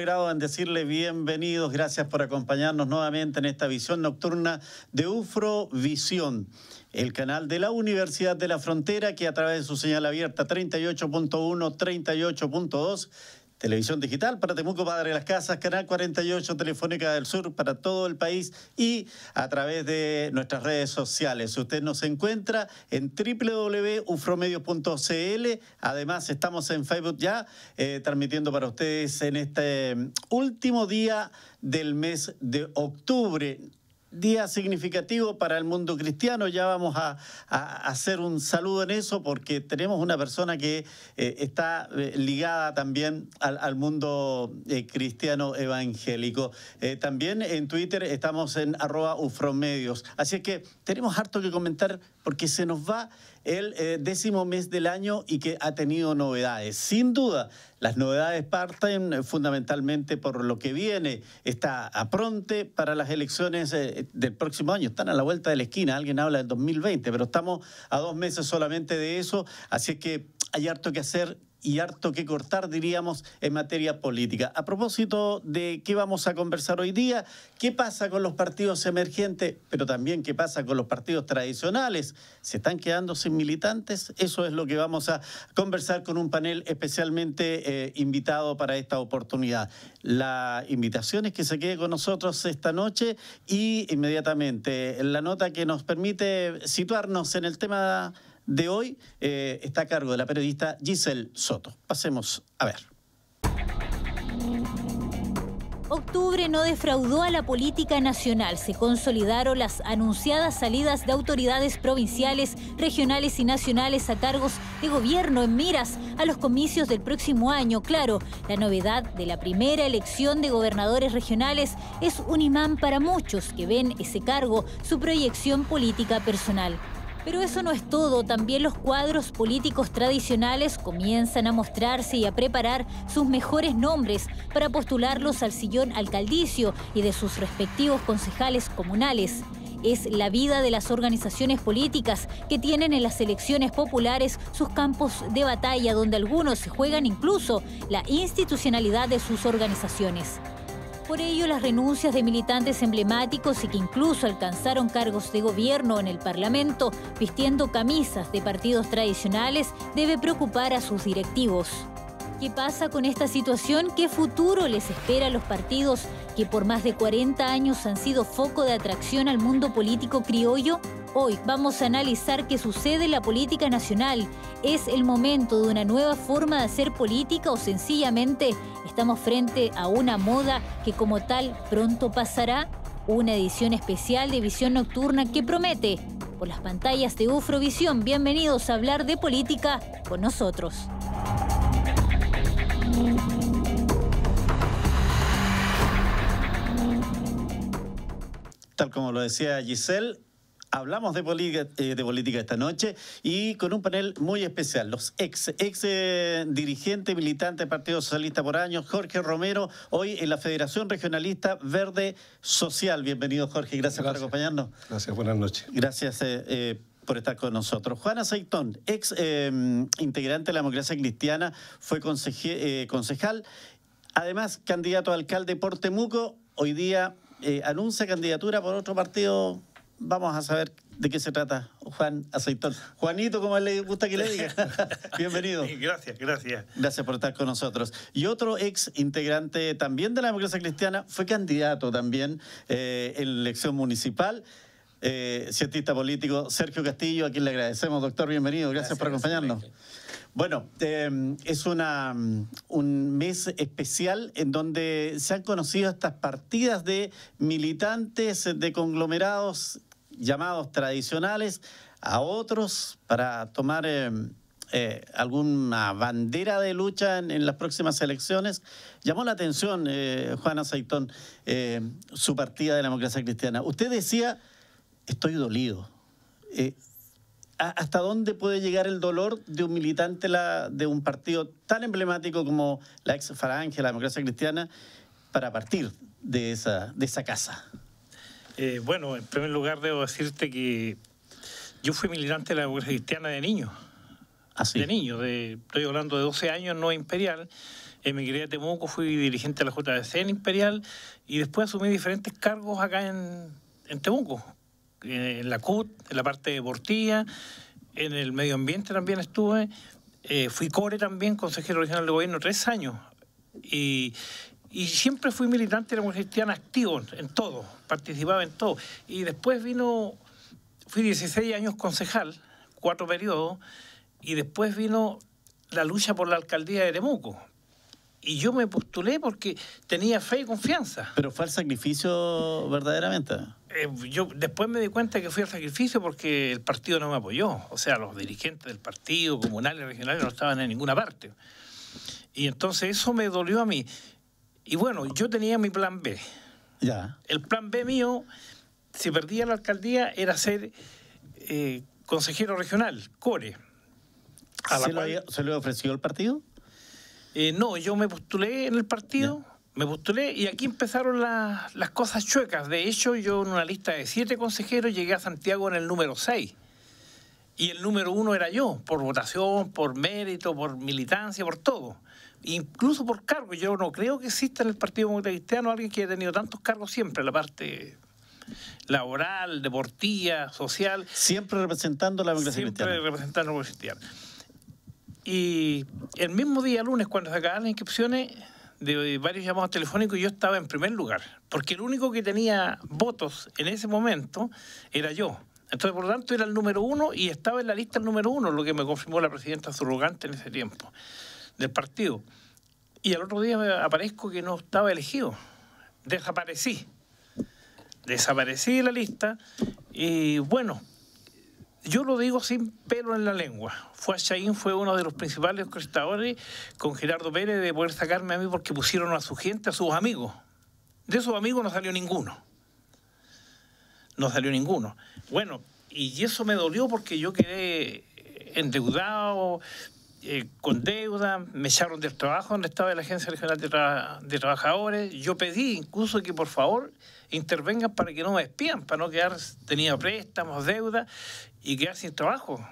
grado agrado en decirle bienvenidos, gracias por acompañarnos nuevamente en esta visión nocturna de Ufrovisión, el canal de la Universidad de la Frontera que a través de su señal abierta 38.1, 38.2 Televisión digital para Temuco Padre de las Casas, Canal 48, Telefónica del Sur para todo el país y a través de nuestras redes sociales. Usted nos encuentra en www.ufromedios.cl. Además, estamos en Facebook ya eh, transmitiendo para ustedes en este mm, último día del mes de octubre día significativo para el mundo cristiano. Ya vamos a, hacer un saludo en eso porque tenemos una persona que eh, está eh, ligada también al, mundo eh, cristiano evangélico. también en Twitter estamos en arroba ufromedios. Así es que tenemos harto que comentar porque se nos va el eh, décimo mes del año y que ha tenido novedades. Sin duda, las novedades parten eh, fundamentalmente por lo que viene. Está a pronte para las elecciones eh, del próximo año. Están a la vuelta de la esquina. Alguien habla del 2020, pero estamos a dos meses solamente de eso. Así que hay harto que hacer, y harto que cortar, diríamos, en materia política. A propósito de qué vamos a conversar hoy día, qué pasa con los partidos emergentes, pero también qué pasa con los partidos tradicionales. ¿Se están quedando sin militantes? Eso es lo que vamos a conversar con un panel especialmente eh, invitado para esta oportunidad. La invitación es que se quede con nosotros esta noche y inmediatamente la nota que nos permite situarnos en el tema de hoy eh, está a cargo de la periodista Giselle Soto. Pasemos a ver. Octubre no defraudó a la política nacional. Se consolidaron las anunciadas salidas de autoridades provinciales, regionales y nacionales a cargos de gobierno en miras a los comicios del próximo año. Claro, la novedad de la primera elección de gobernadores regionales es un imán para muchos que ven ese cargo su proyección política personal. Pero eso no es todo, también los cuadros políticos tradicionales comienzan a mostrarse y a preparar sus mejores nombres para postularlos al sillón alcaldicio y de sus respectivos concejales comunales. Es la vida de las organizaciones políticas que tienen en las elecciones populares sus campos de batalla donde algunos se juegan incluso la institucionalidad de sus organizaciones. Por ello, las renuncias de militantes emblemáticos y que incluso alcanzaron cargos de gobierno en el Parlamento, vistiendo camisas de partidos tradicionales, debe preocupar a sus directivos. ¿Qué pasa con esta situación? ¿Qué futuro les espera a los partidos que por más de 40 años han sido foco de atracción al mundo político criollo? Hoy vamos a analizar qué sucede en la política nacional. ¿Es el momento de una nueva forma de hacer política o sencillamente estamos frente a una moda que como tal pronto pasará? Una edición especial de Visión Nocturna que promete por las pantallas de Ufrovisión. Bienvenidos a hablar de política con nosotros. como lo decía Giselle, hablamos eh, de, política, esta noche y con un panel muy especial, los ex, ex eh, dirigente militante del Partido Socialista por años, Jorge Romero, hoy en la Federación Regionalista Verde Social. Bienvenido Jorge, gracias, por acompañarnos. Gracias, buenas noches. Gracias. Eh, por estar con nosotros. Juana Aceitón, ex integrante de la democracia cristiana, fue concejal, además candidato a alcalde de Portemuco, hoy día eh, anuncia candidatura por otro partido, vamos a saber de qué se trata Juan Aceitón. Juanito, como le gusta que le diga. Bienvenido. Gracias, gracias. Gracias por estar con nosotros. Y otro ex integrante también de la democracia cristiana fue candidato también eh, en elección municipal. Eh, cientista político Sergio Castillo, a quien le agradecemos, doctor, bienvenido, gracias, por acompañarnos. Bueno, em, es una, mm, un mes especial en donde se han conocido estas partidas de militantes de conglomerados llamados tradicionales a otros para tomar em, eh, alguna bandera de lucha en, las próximas elecciones. Llamó la atención, eh, Juana Saitón, em, su partida de la democracia cristiana. Usted decía, estoy dolido. Eh, ¿Hasta dónde puede llegar el dolor de un militante de un partido tan emblemático como la ex falange, la democracia cristiana, para partir de esa, de esa casa? Eh, bueno, en primer lugar debo decirte que yo fui militante de la democracia cristiana de niño. Ah, de niño, de, estoy hablando de 12 años, no imperial. Emigré a Temuco, fui dirigente de la JDC en imperial y después asumí diferentes cargos acá en Temuco, eh, en la CUT, en la parte deportiva, en el medio ambiente también estuve. Eh, fui core también, consejero regional de gobierno, tres años. Y, y siempre fui militante de la mujer cristiana activo en todo, participaba en todo. Y después vino, fui 16 años concejal, cuatro periodos, y después vino la lucha por la alcaldía de Temuco. Y yo me postulé porque tenía fe y confianza. Pero fue el sacrificio verdaderamente. Eh, yo después me di cuenta que fui al sacrificio porque el partido no me apoyó. O sea, los dirigentes del partido, comunales, regionales, no estaban en ninguna parte. Y entonces eso me dolió a mí. Y bueno, yo tenía mi plan B. Ya. El plan B mío, si perdía la alcaldía, era ser eh, consejero regional, CORE. ¿Se, le ofreció el partido? Eh, no, yo me postulé en el partido me postulé y aquí empezaron las cosas chuecas. De hecho, yo en una lista de siete consejeros llegué a Santiago en el número seis. Y el número uno era yo, por votación, por mérito, por militancia, por todo. Incluso por cargo. Yo no creo que exista en el Partido Comunista Cristiano alguien que haya tenido tantos cargos siempre, la parte laboral, deportiva, social. Siempre representando la democracia siempre cristiana. Siempre representando la democracia cristiana. Y el mismo día, lunes, cuando se acabaron las inscripciones, de varios llamados telefónicos y yo estaba en primer lugar, porque el único que tenía votos en ese momento era yo. Entonces, por lo tanto, era el número uno y estaba en la lista el número uno, lo que me confirmó la presidenta surrogante en ese tiempo del partido. Y al otro día me aparezco que no estaba elegido. Desaparecí. Desaparecí de la lista y bueno, yo lo digo sin pelo en la lengua. Fue fue uno de los principales orquestadores con Gerardo Pérez de poder sacarme a mí porque pusieron a su gente, a sus amigos. De sus amigos no salió ninguno. No salió ninguno. Bueno, y eso me dolió porque yo quedé eh, endeudado, eh, con deuda, me echaron del trabajo donde estaba la Agencia Regional de, Trabajadores. Yo pedí incluso que por favor intervengan para que no me despidan, para no quedar, tenía préstamos, deuda, y quedar sin trabajo.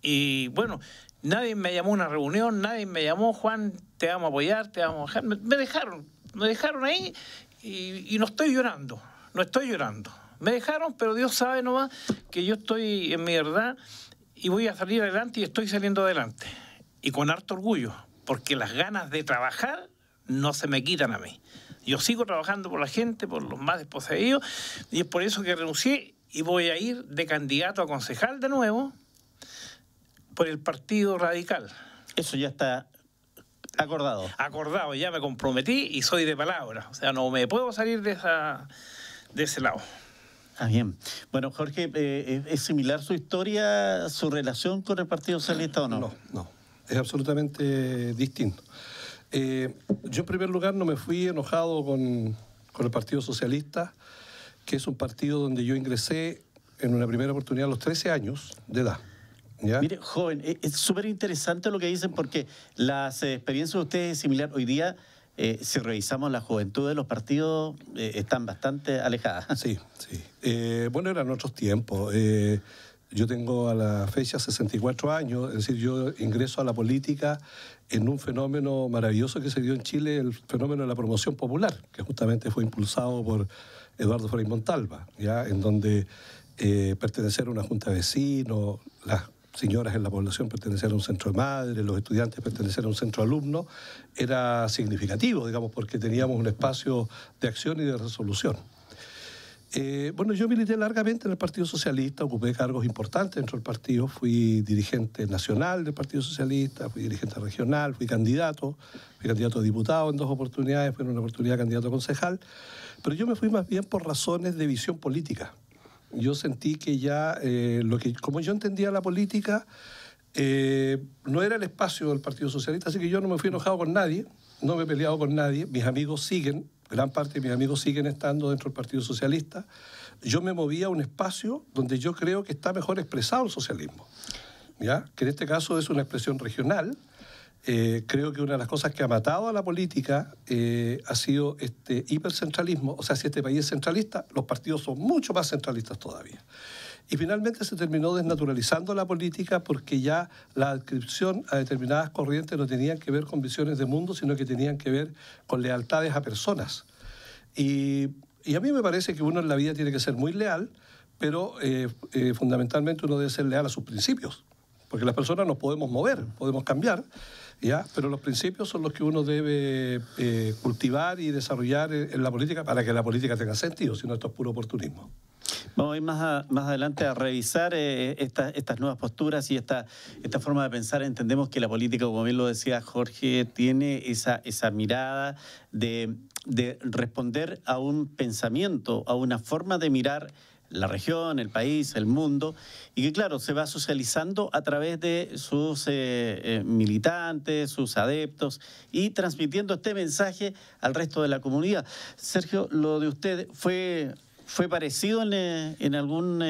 Y bueno, nadie me llamó a una reunión, nadie me llamó, Juan, te vamos a apoyar, te vamos a dejar. Me, dejaron, me dejaron ahí y, y no estoy llorando, no estoy llorando. Me dejaron, pero Dios sabe nomás que yo estoy en mi verdad y voy a salir adelante y estoy saliendo adelante. Y con harto orgullo, porque las ganas de trabajar no se me quitan a mí. Yo sigo trabajando por la gente, por los más desposeídos, y es por eso que renuncié y voy a ir de candidato a concejal de nuevo por el Partido Radical. Eso ya está acordado. Acordado, ya me comprometí y soy de palabra. O sea, no me puedo salir de, esa, de ese lado. Ah, bien. Bueno, Jorge, eh, eh, ¿es similar su historia, su relación con el Partido Socialista o no? No, no. Es absolutamente distinto. Eh, yo en primer lugar no me fui enojado con, con el Partido Socialista que es un partido donde yo ingresé en una primera oportunidad a los 13 años de edad. Mire, joven, e-, es súper interesante lo que dicen porque las experiencias de ustedes es similar. Hoy día, eh, si revisamos la juventud de los partidos, eh, están bastante alejadas. Sí, sí. Eh, bueno, eran otros tiempos. yo tengo a la fecha 64 años, es decir, yo ingreso a la política en un fenómeno maravilloso que se dio en Chile, el fenómeno de la promoción popular, que justamente fue impulsado por Eduardo Frei Montalva, ¿ya? en donde eh, pertenecer a una junta de vecinos, las señoras en la población pertenecer a un centro de madres, los estudiantes pertenecer a un centro de alumnos, era significativo, digamos, porque teníamos un espacio de acción y de resolución. Eh, bueno, yo milité largamente en el Partido Socialista, ocupé cargos importantes dentro del partido, fui dirigente nacional del Partido Socialista, fui dirigente regional, fui candidato, fui candidato a diputado en dos oportunidades, fui en una oportunidad candidato a concejal. Pero yo me fui más bien por razones de visión política. Yo sentí que ya, eh, lo que, como yo entendía la política, eh, no era el espacio del Partido Socialista, así que yo no me fui enojado con nadie, no me he peleado con nadie, mis amigos siguen, gran parte de mis amigos siguen estando dentro del Partido Socialista. Yo me moví a un espacio donde yo creo que está mejor expresado el socialismo, ¿ya? que en este caso es una expresión regional, eh, creo que una de las cosas que ha matado a la política eh, ha sido este hipercentralismo. O sea, si este país es centralista, los partidos son mucho más centralistas todavía. Y finalmente se terminó desnaturalizando la política porque ya la adscripción a determinadas corrientes no tenían que ver con visiones de mundo, sino que tenían que ver con lealtades a personas. Y, a mí me parece que uno en la vida tiene que ser muy leal, pero eh, fundamentalmente uno debe ser leal a sus principios, porque las personas nos podemos mover, podemos cambiar. Pero los principios son los que uno debe eh, cultivar y desarrollar en la política para que la política tenga sentido, si no esto es puro oportunismo. Vamos a ir más, adelante a revisar eh, estas nuevas posturas y esta, esta forma de pensar. Entendemos que la política, como bien lo decía Jorge, tiene esa, esa mirada de responder a un pensamiento, a una forma de mirar la región, el país, el mundo, y que claro, se va socializando a través de sus eh, eh, militantes, sus adeptos, y transmitiendo este mensaje al resto de la comunidad. Sergio, lo de usted fue... ¿Fue parecido en, eh, algún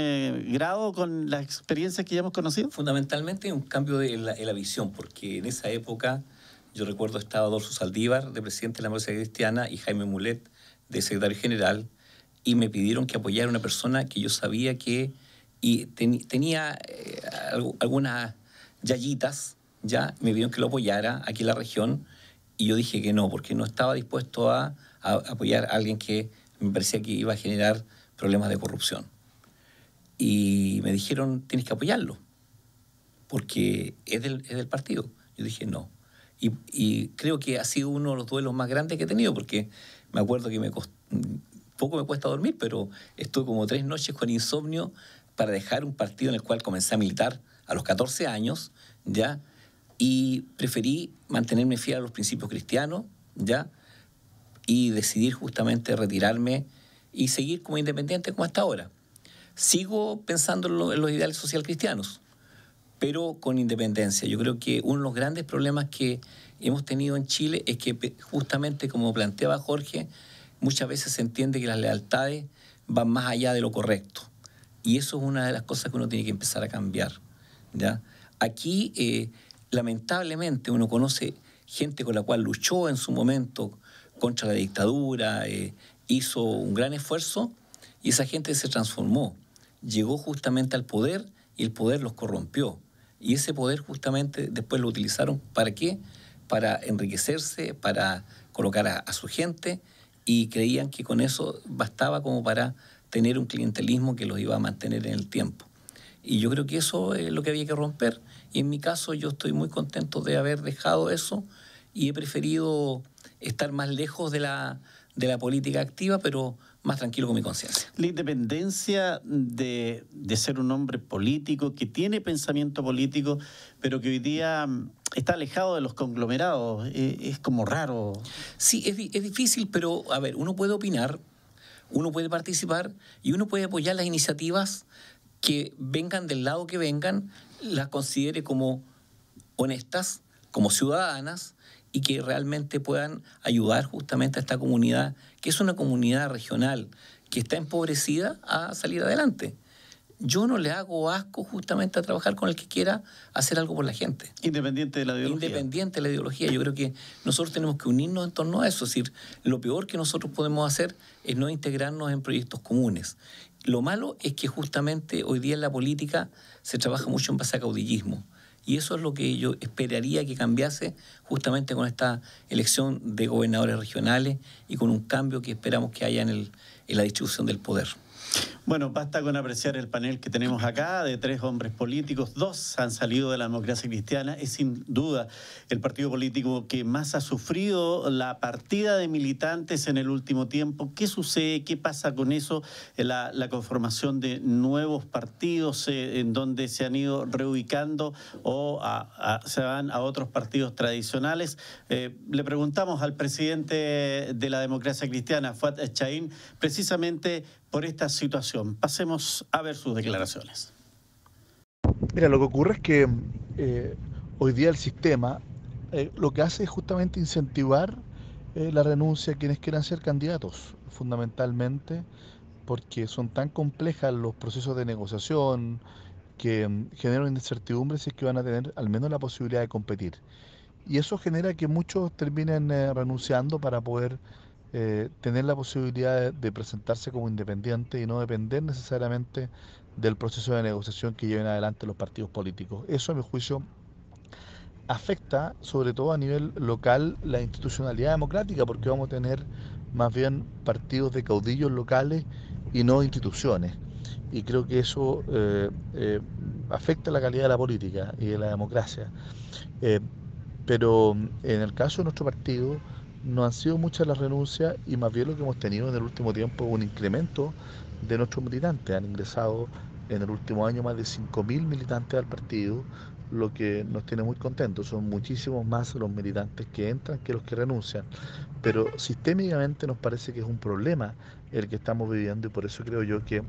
grado con las experiencias que ya hemos conocido? Fundamentalmente un cambio de la, en la visión, porque en esa época yo recuerdo estaba Dorso Saldívar, de presidente de la Universidad Cristiana, y Jaime Mulet, de secretario general, y me pidieron que apoyara a una persona que yo sabía que y tenía eh, algunas yayitas, ya me pidieron que lo apoyara aquí en la región y yo dije que no, porque no estaba dispuesto a, apoyar a alguien que me parecía que iba a generar problemas de corrupción. Y me dijeron, tienes que apoyarlo, porque es del, es del partido. Yo dije, no. Y, y, creo que ha sido uno de los duelos más grandes que he tenido, porque me acuerdo que me costó poco me cuesta dormir, pero estuve como tres noches con insomnio para dejar un partido en el cual comencé a militar a los 14 años, ¿ya? Y preferí mantenerme fiel a los principios cristianos, ¿ya? Y decidir justamente retirarme y seguir como independiente como hasta ahora. Sigo pensando en, en los ideales social cristianos, pero con independencia. Yo creo que uno de los grandes problemas que hemos tenido en Chile es que justamente como planteaba Jorge, muchas veces se entiende que las lealtades van más allá de lo correcto. Y eso es una de las cosas que uno tiene que empezar a cambiar. ¿ya? Aquí, eh, lamentablemente, uno conoce gente con la cual luchó en su momento contra la dictadura, eh, hizo un gran esfuerzo y esa gente se transformó. Llegó justamente al poder y el poder los corrompió. Y ese poder justamente después lo utilizaron para qué? Para enriquecerse, para colocar a su gente y creían que con eso bastaba como para tener un clientelismo que los iba a mantener en el tiempo. Y yo creo que eso es lo que había que romper. Y en mi caso yo estoy muy contento de haber dejado eso y he preferido estar más lejos de la, de la política activa, pero más tranquilo con mi conciencia. La independencia de, ser un hombre político que tiene pensamiento político, pero que hoy día mm, está alejado de los conglomerados, eh, es, como raro. Sí, es, es difícil, pero a ver, uno puede opinar, uno puede participar y uno puede apoyar las iniciativas que vengan del lado que vengan, las considere como honestas, como ciudadanas y que realmente puedan ayudar justamente a esta comunidad, que es una comunidad regional, que está empobrecida a salir adelante. Yo no le hago asco justamente a trabajar con el que quiera hacer algo por la gente. Independiente de la ideología. Independiente de la ideología. Yo creo que nosotros tenemos que unirnos en torno a eso. Es decir, lo peor que nosotros podemos hacer es no integrarnos en proyectos comunes. Lo malo es que justamente hoy día en la política se trabaja mucho en base a caudillismo. Y eso es lo que yo esperaría que cambiase justamente con esta elección de gobernadores regionales y con un cambio que esperamos que haya en, el, la distribución del poder. Bueno, basta con apreciar el panel que tenemos acá de tres hombres políticos. Dos han salido de la democracia cristiana. Es sin duda el partido político que más ha sufrido la partida de militantes en el último tiempo. ¿Qué sucede? ¿Qué pasa con eso? Eh, la, conformación de nuevos partidos eh, en donde se han ido reubicando o se van a otros partidos tradicionales. Eh, le preguntamos al presidente de la democracia cristiana, Fuad Chaín, precisamente por esta situación Pasemos a ver sus declaraciones. Mira, lo que ocurre es que eh, hoy día el sistema eh, lo que hace es justamente incentivar eh, la renuncia a quienes quieran ser candidatos, fundamentalmente porque son tan complejas los procesos de negociación que mm, generan incertidumbre si es que van a tener al menos la posibilidad de competir. Y eso genera que muchos terminen renunciando para poder eh, tener la posibilidad de, presentarse como independiente y no depender necesariamente del proceso de negociación que lleven adelante los partidos políticos. Eso, a mi juicio, afecta sobre todo a nivel local la institucionalidad democrática, porque vamos a tener más bien partidos de caudillos locales y no instituciones. Y creo que eso eh, eh, afecta la calidad de la política y de la democracia. pero mm, en el caso de nuestro partido, no han sido muchas las renuncias y más bien lo que hemos tenido en el último tiempo un incremento de nuestros militantes. Han ingresado en el último año más de 5.000 militantes al partido, lo que nos tiene muy contentos. Son muchísimos más los militantes que entran que los que renuncian. Pero sistémicamente nos parece que es un problema el que estamos viviendo y por eso creo yo que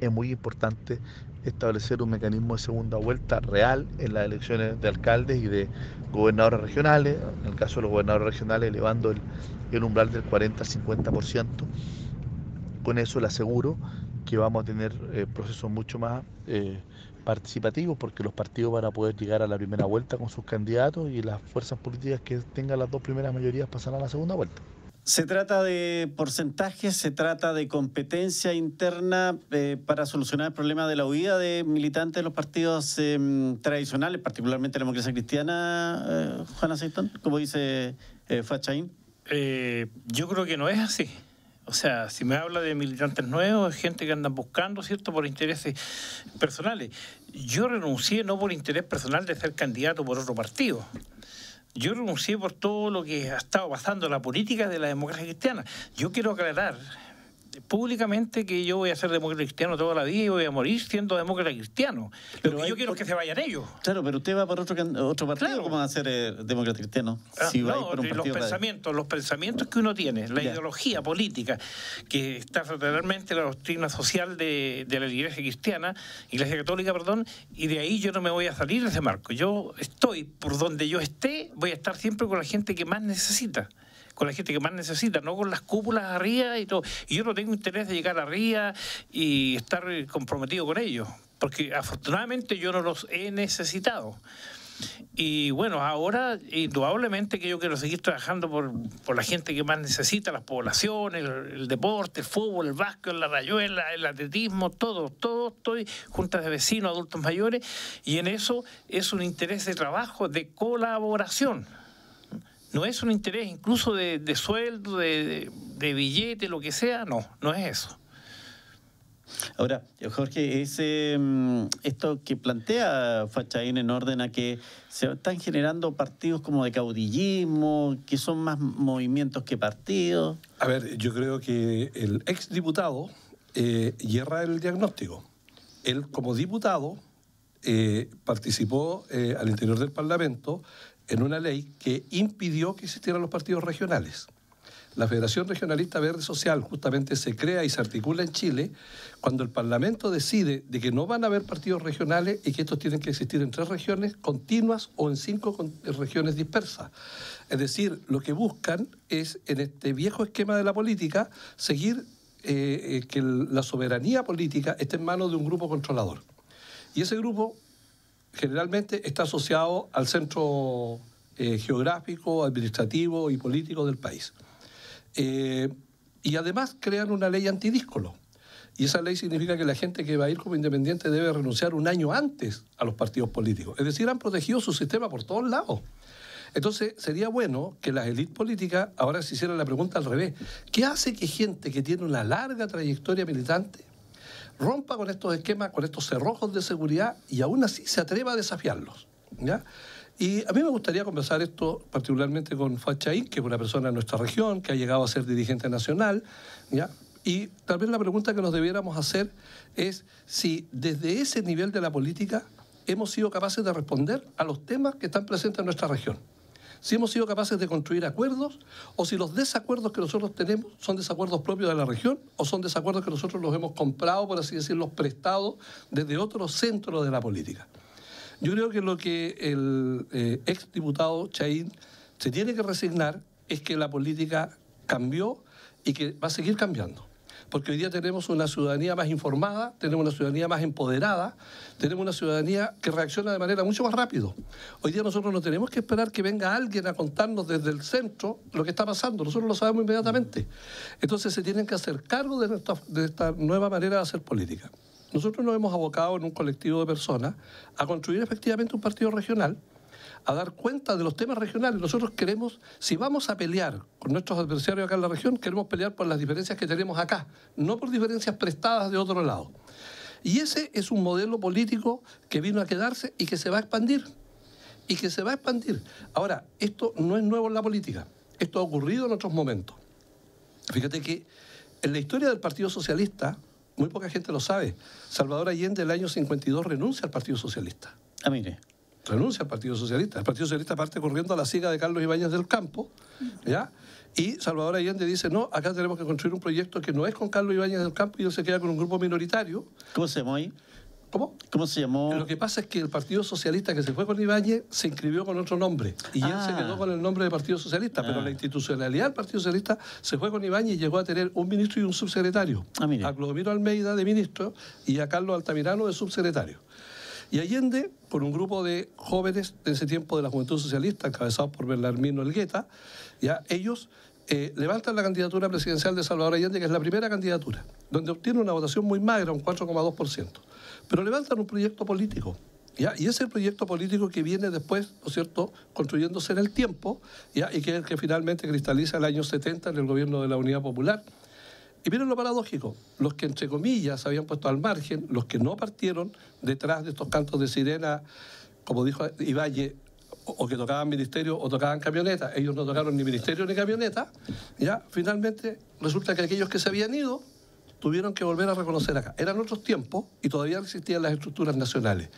es muy importante establecer un mecanismo de segunda vuelta real en las elecciones de alcaldes y de gobernadores regionales, en el caso de los gobernadores regionales elevando el, umbral del 40 al 50%. Con eso le aseguro que vamos a tener eh, procesos mucho más eh, participativos porque los partidos van a poder llegar a la primera vuelta con sus candidatos y las fuerzas políticas que tengan las dos primeras mayorías pasarán a la segunda vuelta. Se trata de porcentajes, se trata de competencia interna eh, para solucionar el problema de la huida de militantes de los partidos em, tradicionales, particularmente la democracia cristiana, Juan eh, Juana como dice eh, Fachain. yo creo que no es así. O sea, si me habla de militantes nuevos, gente que andan buscando, ¿cierto?, por intereses personales. Yo renuncié no por interés personal de ser candidato por otro partido yo renuncié por todo lo que ha estado pasando la política de la democracia cristiana. Yo quiero aclarar públicamente que yo voy a ser demócrata cristiano toda la vida y voy a morir siendo demócrata cristiano. Pero Lo que yo quiero es que se vayan ellos. Claro, pero usted va por otro, otro partido, ¿cómo va a ser eh, demócrata cristiano? Ah, no, los pensamientos, los pensamientos que uno tiene, la ideología política, que está fraternalmente la doctrina social de, de, la iglesia cristiana, iglesia católica, perdón, y de ahí yo no me voy a salir de ese marco. Yo estoy, por donde yo esté, voy a estar siempre con la gente que más necesita con la gente que más necesita, no con las cúpulas arriba y todo. Y yo no tengo interés de llegar arriba y estar eh, comprometido con ellos, porque afortunadamente yo no los he necesitado. Y bueno, ahora indudablemente que yo quiero seguir trabajando por, la gente que más necesita, las poblaciones, el, deporte, el fútbol, el básquet, la rayuela, el atletismo, todo, todo estoy, juntas de vecinos, adultos mayores, y en eso es un interés de trabajo, de colaboración no es un interés incluso de, sueldo, de, billete, lo que sea, no, no es eso. Ahora, Jorge, ese, mm, esto que plantea Fachaín en orden a que se están generando partidos como de caudillismo, que son más movimientos que partidos. A ver, yo creo que el exdiputado diputado eh, hierra el diagnóstico. Él como diputado eh, participó eh, al interior del Parlamento en una ley que impidió que existieran los partidos regionales. La Federación Regionalista Verde Social justamente se crea y se articula en Chile cuando el Parlamento decide de que no van a haber partidos regionales y que estos tienen que existir en tres regiones continuas o en cinco regiones dispersas. Es decir, lo que buscan es, en este viejo esquema de la política, seguir eh, eh, que la soberanía política esté en manos de un grupo controlador. Y ese grupo generalmente está asociado al centro eh, geográfico, administrativo y político del país. Eh, y además crean una ley antidíscolo. Y esa ley significa que la gente que va a ir como independiente debe renunciar un año antes a los partidos políticos. Es decir, han protegido su sistema por todos lados. Entonces, sería bueno que las élites políticas ahora se hicieran la pregunta al revés. ¿Qué hace que gente que tiene una larga trayectoria militante rompa con estos esquemas, con estos cerrojos de seguridad y aún así se atreva a desafiarlos. ¿ya? Y a mí me gustaría conversar esto particularmente con Fachaín, que es una persona de nuestra región, que ha llegado a ser dirigente nacional. ¿ya? Y tal vez la pregunta que nos debiéramos hacer es si desde ese nivel de la política hemos sido capaces de responder a los temas que están presentes en nuestra región si hemos sido capaces de construir acuerdos o si los desacuerdos que nosotros tenemos son desacuerdos propios de la región o son desacuerdos que nosotros los hemos comprado, por así decirlo, prestados desde otro centro de la política. Yo creo que lo que el eh, exdiputado Chaín se tiene que resignar es que la política cambió y que va a seguir cambiando porque hoy día tenemos una ciudadanía más informada, tenemos una ciudadanía más empoderada, tenemos una ciudadanía que reacciona de manera mucho más rápido. Hoy día nosotros no tenemos que esperar que venga alguien a contarnos desde el centro lo que está pasando, nosotros lo sabemos inmediatamente. Entonces se tienen que hacer cargo de de esta nueva manera de hacer política. Nosotros nos hemos abocado en un colectivo de personas a construir efectivamente un partido regional a dar cuenta de los temas regionales. Nosotros queremos, si vamos a pelear con nuestros adversarios acá en la región, queremos pelear por las diferencias que tenemos acá, no por diferencias prestadas de otro lado. Y ese es un modelo político que vino a quedarse y que se va a expandir. Y que se va a expandir. Ahora, esto no es nuevo en la política. Esto ha ocurrido en otros momentos. Fíjate que en la historia del Partido Socialista, muy poca gente lo sabe, Salvador Allende el año 52 renuncia al Partido Socialista. Ah, mire renuncia al Partido Socialista. El Partido Socialista parte corriendo a la siga de Carlos Ibáñez del Campo, ¿ya? Y Salvador Allende dice, no, acá tenemos que construir un proyecto que no es con Carlos Ibáñez del Campo y él se queda con un grupo minoritario. ¿Cómo se llamó ahí? ¿Cómo? ¿Cómo se llamó? Lo que pasa es que el Partido Socialista que se fue con Ibáñez se inscribió con otro nombre y él se ah. quedó con el nombre de Partido Socialista, pero ah. la institucionalidad del Partido Socialista se fue con Ibáñez y llegó a tener un ministro y un subsecretario. Ah, a Clodomiro Almeida de ministro y a Carlos Altamirano de subsecretario. Y Allende, por un grupo de jóvenes de ese tiempo de la Juventud Socialista, encabezado por Bernardino Elgueta, ya ellos eh, levantan la candidatura presidencial de Salvador Allende, que es la primera candidatura, donde obtiene una votación muy magra, un 4,2%. Pero levantan un proyecto político. ¿ya? Y ese proyecto político que viene después, ¿no es cierto?, construyéndose en el tiempo, ¿ya? y que es el que finalmente cristaliza el año 70 en el gobierno de la Unidad Popular, y miren lo paradójico, los que entre comillas se habían puesto al margen, los que no partieron detrás de estos cantos de sirena, como dijo Ivalle, o que tocaban ministerio o tocaban camioneta, ellos no tocaron ni ministerio ni camioneta, ya finalmente resulta que aquellos que se habían ido tuvieron que volver a reconocer acá. Eran otros tiempos y todavía existían las estructuras nacionales.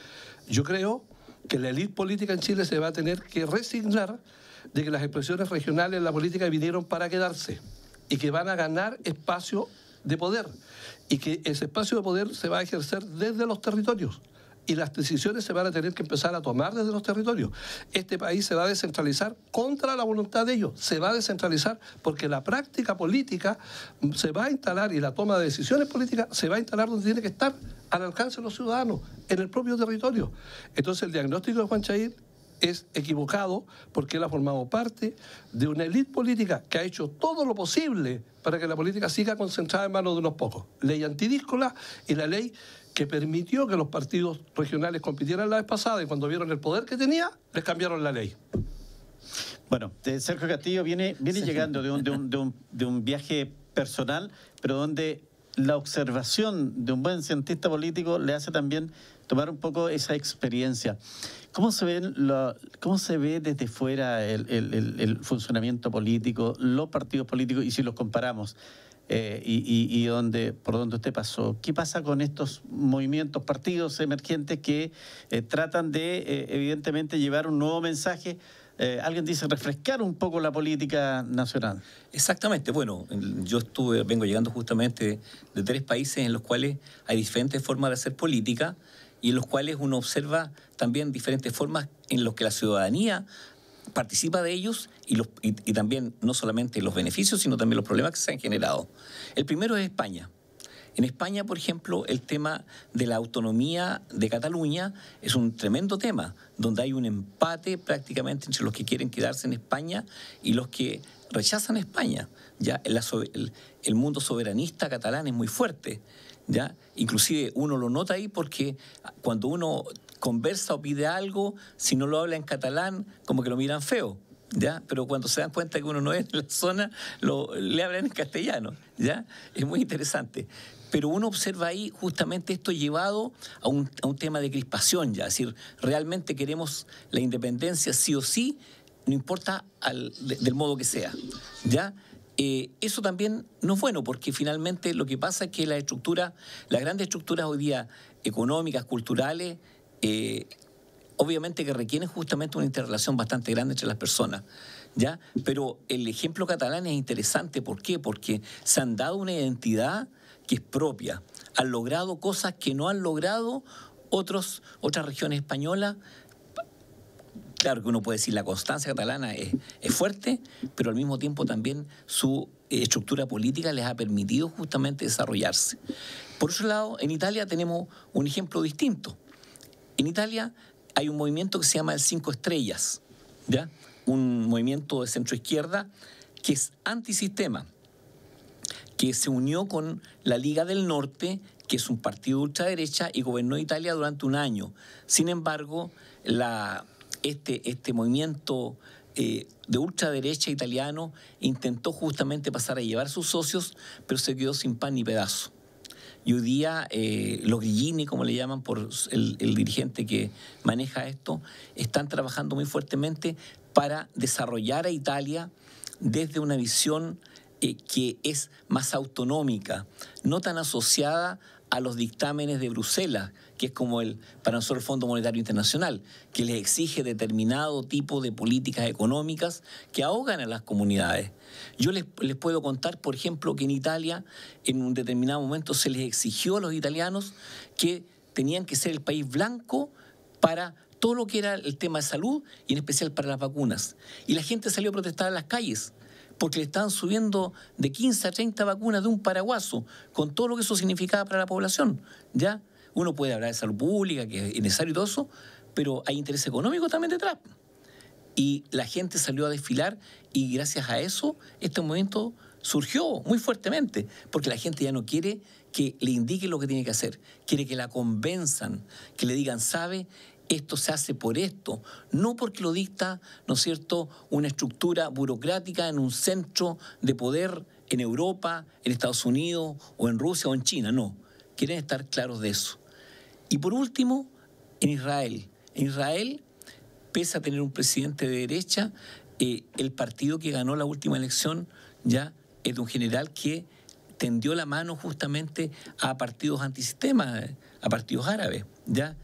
Yo creo que la élite política en Chile se va a tener que resignar de que las expresiones regionales en la política vinieron para quedarse y que van a ganar espacio de poder y que ese espacio de poder se va a ejercer desde los territorios y las decisiones se van a tener que empezar a tomar desde los territorios. Este país se va a descentralizar contra la voluntad de ellos, se va a descentralizar porque la práctica política se va a instalar y la toma de decisiones políticas se va a instalar donde tiene que estar, al alcance de los ciudadanos, en el propio territorio. Entonces el diagnóstico de Juan Chair es equivocado porque él ha formado parte de una élite política que ha hecho todo lo posible para que la política siga concentrada en manos de unos pocos. Ley antidíscola y la ley que permitió que los partidos regionales compitieran la vez pasada y cuando vieron el poder que tenía, les cambiaron la ley. Bueno, eh, Sergio Castillo viene, viene llegando de un, de, un, de un viaje personal, pero donde la observación de un buen cientista político le hace también tomar un poco esa experiencia. ¿Cómo se, ve desde fuera el, funcionamiento político, los partidos políticos, y si los comparamos, eh, y, por dónde usted pasó? ¿Qué pasa con estos movimientos, partidos emergentes que eh, tratan de, eh, evidentemente, llevar un nuevo mensaje? alguien dice refrescar un poco la política nacional. Exactamente, bueno, yo estuve, vengo llegando justamente de tres países en los cuales hay diferentes formas de hacer política y en los cuales uno observa también diferentes formas en las que la ciudadanía participa de ellos y, también no solamente los beneficios, sino también los problemas que se han generado. El primero es España. En España, por ejemplo, el tema de la autonomía de Cataluña es un tremendo tema, donde hay un empate prácticamente entre los que quieren quedarse en España y los que rechazan España. Ya el, mundo soberanista catalán es muy fuerte. Inclusive uno lo nota ahí porque cuando uno conversa o pide algo, si no lo habla en catalán, como que lo miran feo. ¿Ya? Pero cuando se dan cuenta que uno no es de la zona, lo, le hablan en castellano, ¿ya? Es muy interesante. Pero uno observa ahí justamente esto llevado a un, tema de crispación ya, es decir, realmente queremos la independencia sí o sí, no importa del modo que sea, ¿ya? Eh, eso también no es bueno, porque finalmente lo que pasa es que las estructuras, las grandes estructuras hoy día económicas, culturales, eh, obviamente que requieren justamente una interrelación bastante grande entre las personas. ¿ya? Pero el ejemplo catalán es interesante, ¿por qué? Porque se han dado una identidad que es propia, han logrado cosas que no han logrado otros, otras regiones españolas Claro que uno puede decir la constancia catalana es, fuerte, pero al mismo tiempo también su estructura política les ha permitido justamente desarrollarse. Por otro lado, en Italia tenemos un ejemplo distinto. En Italia hay un movimiento que se llama el Cinco Estrellas, ¿ya? un movimiento de centro izquierda que es antisistema, que se unió con la Liga del Norte, que es un partido de ultraderecha, y gobernó Italia durante un año. Sin embargo, la este, este, movimiento eh, de ultraderecha italiano intentó justamente pasar a llevar sus socios, pero se quedó sin pan ni pedazo. Y hoy día eh, los grillini, como le llaman por el, dirigente que maneja esto, están trabajando muy fuertemente para desarrollar a Italia desde una visión eh, que es más autonómica, no tan asociada a los dictámenes de Bruselas, que es como el para nosotros el Fondo Monetario Internacional, que les exige determinado tipo de políticas económicas que ahogan a las comunidades. Yo les, les puedo contar, por ejemplo, que en Italia en un determinado momento se les exigió a los italianos que tenían que ser el país blanco para todo lo que era el tema de salud y en especial para las vacunas. Y la gente salió a protestar a las calles porque le estaban subiendo de 15 a 30 vacunas de un paraguaso, con todo lo que eso significaba para la población. ¿ya? Uno puede hablar de salud pública, que es necesario y todo eso, pero hay interés económico también detrás. Y la gente salió a desfilar y gracias a eso este movimiento surgió muy fuertemente, porque la gente ya no quiere que le indiquen lo que tiene que hacer, quiere que la convenzan, que le digan, sabe, esto se hace por esto, no porque lo dicta, ¿no es cierto?, una estructura burocrática en un centro de poder en Europa, en Estados Unidos o en Rusia o en China, no. Quieren estar claros de eso. Y por último, en Israel. En Israel, pese a tener un presidente de derecha, eh, el partido que ganó la última elección ya es de un general que tendió la mano justamente a partidos antisistemas, a partidos árabes, ¿ya?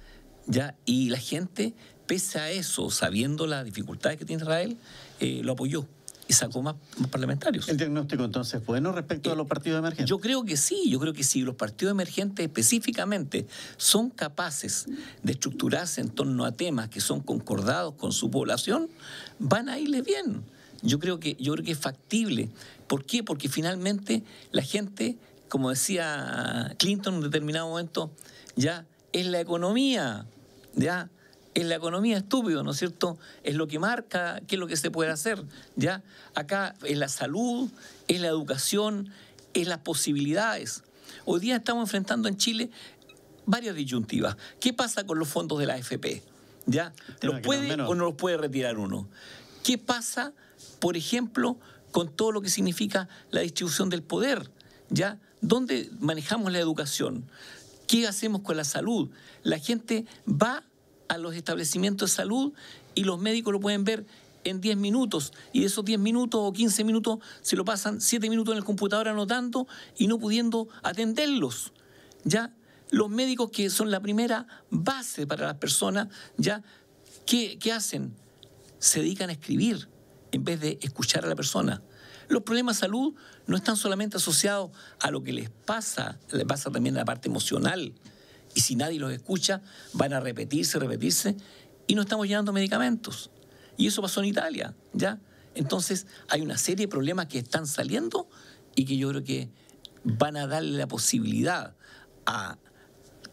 ¿ya? Y la gente, pese a eso, sabiendo las dificultades que tiene Israel, eh, lo apoyó y sacó más, parlamentarios. ¿El diagnóstico entonces bueno respecto a eh, los partidos emergentes? Yo creo que sí, yo creo que si Los partidos emergentes específicamente son capaces de estructurarse en torno a temas que son concordados con su población, van a irles bien. Yo creo que, yo creo que es factible. ¿Por qué? Porque finalmente la gente, como decía Clinton en un determinado momento, ya es la economía ¿ya? En la economía estúpido, ¿no es cierto? Es lo que marca qué es lo que se puede hacer, ¿ya? Acá es la salud, en la educación, en las posibilidades. Hoy día estamos enfrentando en Chile varias disyuntivas. ¿Qué pasa con los fondos de la AFP? ¿Ya? ¿Los puede o no los puede retirar uno? ¿Qué pasa, por ejemplo, con todo lo que significa la distribución del poder? ¿Ya? ¿Dónde manejamos la educación? ¿Qué hacemos con la salud? La gente va a los establecimientos de salud y los médicos lo pueden ver en 10 minutos y esos 10 minutos o 15 minutos se lo pasan 7 minutos en el computador anotando y no pudiendo atenderlos. Ya los médicos que son la primera base para las personas, ya ¿qué, hacen? Se dedican a escribir en vez de escuchar a la persona. Los problemas de salud no están solamente asociados a lo que les pasa, les pasa también la parte emocional, y si nadie los escucha, van a repetirse, repetirse, y no estamos llenando medicamentos. Y eso pasó en Italia, ¿ya? Entonces hay una serie de problemas que están saliendo y que yo creo que van a darle la posibilidad a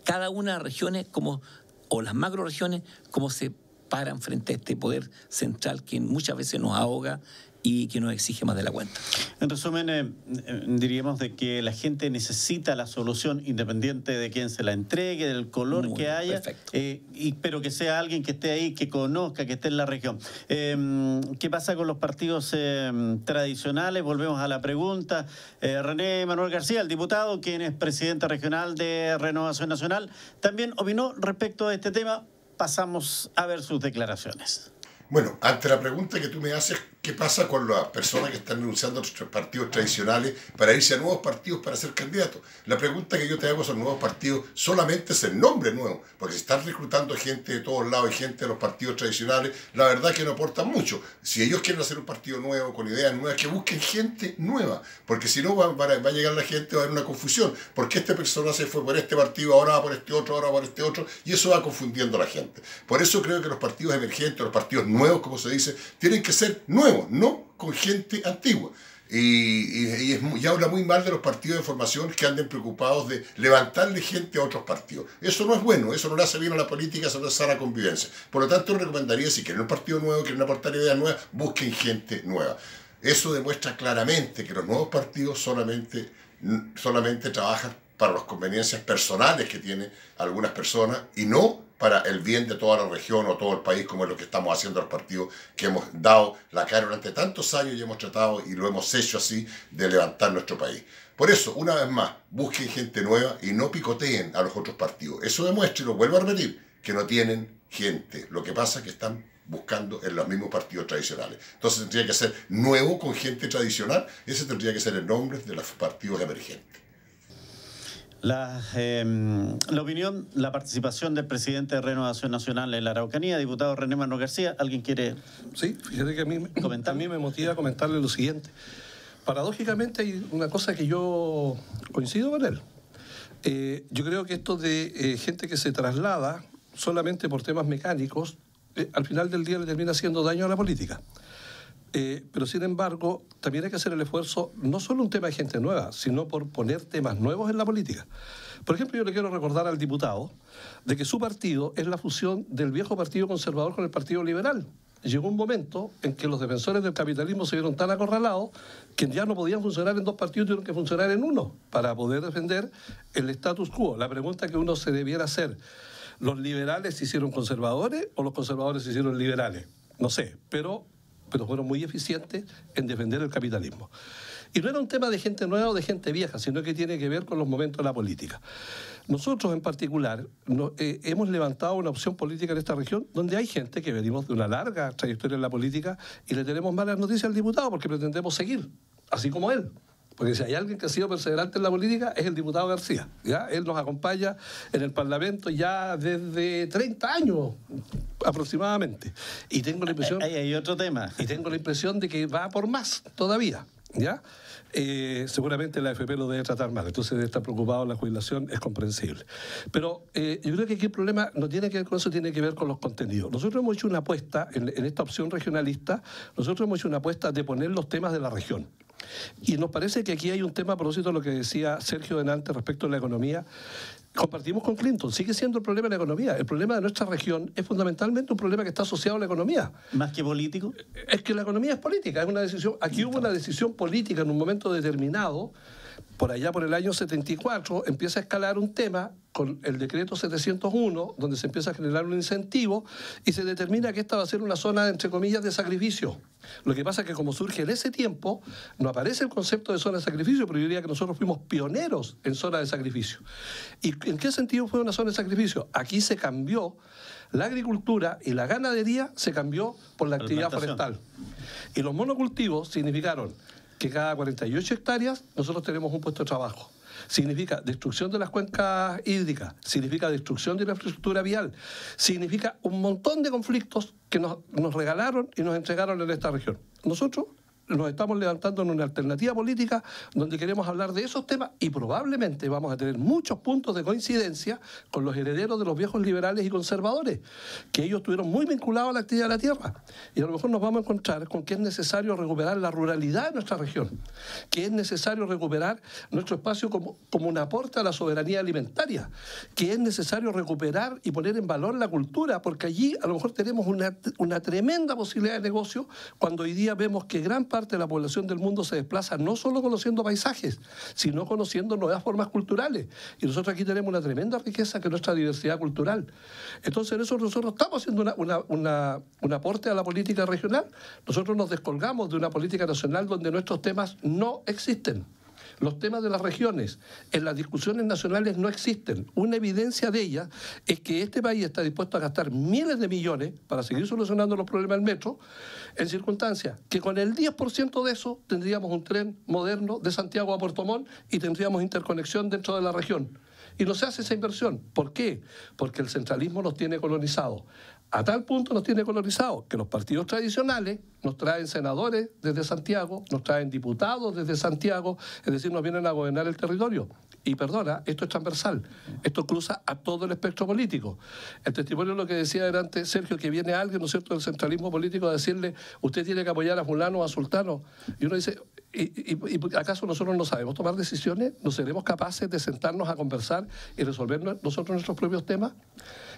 cada una de las regiones como, o las macro regiones como se paran frente a este poder central que muchas veces nos ahoga y que no exige más de la cuenta. En resumen, eh, eh, diríamos de que la gente necesita la solución independiente de quién se la entregue, del color que haya, eh, y, pero que sea alguien que esté ahí, que conozca, que esté en la región. ¿Qué pasa con los partidos tradicionales? Volvemos a la pregunta. René Manuel García, el diputado, quien es presidente regional de Renovación Nacional, también opinó respecto a este tema. Pasamos a ver sus declaraciones. Bueno, ante la pregunta que tú me haces ¿Qué pasa con las personas que están renunciando a nuestros partidos tradicionales para irse a nuevos partidos para ser candidatos? La pregunta que yo te hago esos nuevos partidos, solamente es el nombre nuevo, porque si están reclutando gente de todos lados y gente de los partidos tradicionales, la verdad es que no aportan mucho. Si ellos quieren hacer un partido nuevo, con ideas nuevas, que busquen gente nueva, porque si no va, a llegar la gente, va a haber una confusión, porque esta persona se fue por este partido, ahora va por este otro, ahora va por este otro, y eso va confundiendo a la gente. Por eso creo que los partidos emergentes, los partidos nuevos, como se dice, tienen que ser nuevos no con gente antigua. Y, habla muy mal de los partidos de formación que anden preocupados de levantarle gente a otros partidos. Eso no es bueno, eso no le hace bien a la política, eso no es sana convivencia. Por lo tanto, recomendaría, si quieren un partido nuevo, quieren aportar ideas nuevas, busquen gente nueva. Eso demuestra claramente que los nuevos partidos solamente, solamente trabajan para las conveniencias personales que tienen algunas personas y no para el bien de toda la región o todo el país, como es lo que estamos haciendo los partidos que hemos dado la cara durante tantos años y hemos tratado y lo hemos hecho así de levantar nuestro país. Por eso, una vez más, busquen gente nueva y no picoteen a los otros partidos. Eso demuestra, y lo vuelvo a repetir, que no tienen gente. Lo que pasa es que están buscando en los mismos partidos tradicionales. Entonces tendría que ser nuevo con gente tradicional. Ese tendría que ser el nombre de los partidos emergentes. Em, la, opinión, la participación del presidente de Renovación Nacional en la Araucanía, diputado René Manuel García, ¿alguien quiere Sí, fíjate que a mí, a me motiva comentarle lo siguiente. Paradójicamente hay una cosa que yo coincido con él. Eh, yo creo que esto de eh, gente que se traslada solamente por temas mecánicos, eh, al final del día le termina haciendo daño a la política. Eh, pero sin embargo, también hay que hacer el esfuerzo, no solo un tema de gente nueva, sino por poner temas nuevos en la política. Por ejemplo, yo le quiero recordar al diputado de que su partido es la fusión del viejo Partido Conservador con el Partido Liberal. Llegó un momento en que los defensores del capitalismo se vieron tan acorralados que ya no podían funcionar en dos partidos, tuvieron que funcionar en uno para poder defender el status quo. La pregunta que uno se debiera hacer, ¿los liberales se hicieron conservadores o los conservadores se hicieron liberales? No sé, pero pero fueron muy eficientes en defender el capitalismo. Y no era un tema de gente nueva o de gente vieja, sino que tiene que ver con los momentos de la política. Nosotros en particular eh, hemos levantado una opción política en esta región donde hay gente que venimos de una larga trayectoria en la política y le tenemos malas noticias al diputado porque pretendemos seguir, así como él. Porque si hay alguien que ha sido perseverante en la política es el diputado García. ¿ya? Él nos acompaña en el Parlamento ya desde 30 años, aproximadamente. Y tengo la ah, impresión... Ah, ahí hay otro tema. Y tengo la impresión de que va por más todavía. ¿Ya? Eh, seguramente la AFP lo debe tratar más, entonces debe estar preocupado, la jubilación es comprensible. Pero eh, yo creo que aquí el problema no tiene que ver con eso, tiene que ver con los contenidos. Nosotros hemos hecho una apuesta, en, esta opción regionalista, nosotros hemos hecho una apuesta de poner los temas de la región. Y nos parece que aquí hay un tema, a propósito de lo que decía Sergio Denante respecto a la economía, compartimos con Clinton. Sigue siendo el problema de la economía. El problema de nuestra región es fundamentalmente un problema que está asociado a la economía. ¿Más que político? Es que la economía es política. Es una decisión. Aquí hubo una decisión política en un momento determinado por allá por el año 74, empieza a escalar un tema con el decreto 701, donde se empieza a generar un incentivo y se determina que esta va a ser una zona, entre comillas, de sacrificio. Lo que pasa es que como surge en ese tiempo, no aparece el concepto de zona de sacrificio, pero yo diría que nosotros fuimos pioneros en zona de sacrificio. ¿Y en qué sentido fue una zona de sacrificio? Aquí se cambió la agricultura y la ganadería, se cambió por la actividad forestal. Y los monocultivos significaron que cada 48 hectáreas nosotros tenemos un puesto de trabajo. Significa destrucción de las cuencas hídricas, significa destrucción de la infraestructura vial, significa un montón de conflictos que nos, nos regalaron y nos entregaron en esta región. Nosotros nos estamos levantando en una alternativa política donde queremos hablar de esos temas y probablemente vamos a tener muchos puntos de coincidencia con los herederos de los viejos liberales y conservadores, que ellos estuvieron muy vinculados a la actividad de la tierra. Y a lo mejor nos vamos a encontrar con que es necesario recuperar la ruralidad de nuestra región, que es necesario recuperar nuestro espacio como, como un aporte a la soberanía alimentaria, que es necesario recuperar y poner en valor la cultura, porque allí a lo mejor tenemos una, una tremenda posibilidad de negocio cuando hoy día vemos que gran parte de la población del mundo se desplaza no solo conociendo paisajes, sino conociendo nuevas formas culturales. Y nosotros aquí tenemos una tremenda riqueza que es nuestra diversidad cultural. Entonces, en eso nosotros estamos haciendo un aporte a la política regional. Nosotros nos descolgamos de una política nacional donde nuestros temas no existen. Los temas de las regiones en las discusiones nacionales no existen. Una evidencia de ella es que este país está dispuesto a gastar miles de millones para seguir solucionando los problemas del metro en circunstancias que con el 10% de eso tendríamos un tren moderno de Santiago a Puerto Montt y tendríamos interconexión dentro de la región. Y no se hace esa inversión. ¿Por qué? Porque el centralismo los tiene colonizados. A tal punto nos tiene colonizados que los partidos tradicionales nos traen senadores desde Santiago, nos traen diputados desde Santiago, es decir, nos vienen a gobernar el territorio. Y perdona, esto es transversal, esto cruza a todo el espectro político. El testimonio de lo que decía delante Sergio, que viene alguien, ¿no es cierto?, del centralismo político a decirle, usted tiene que apoyar a fulano o a sultano. Y uno dice, ¿Y, y acaso nosotros no sabemos tomar decisiones? ¿No seremos capaces de sentarnos a conversar y resolver nosotros nuestros propios temas?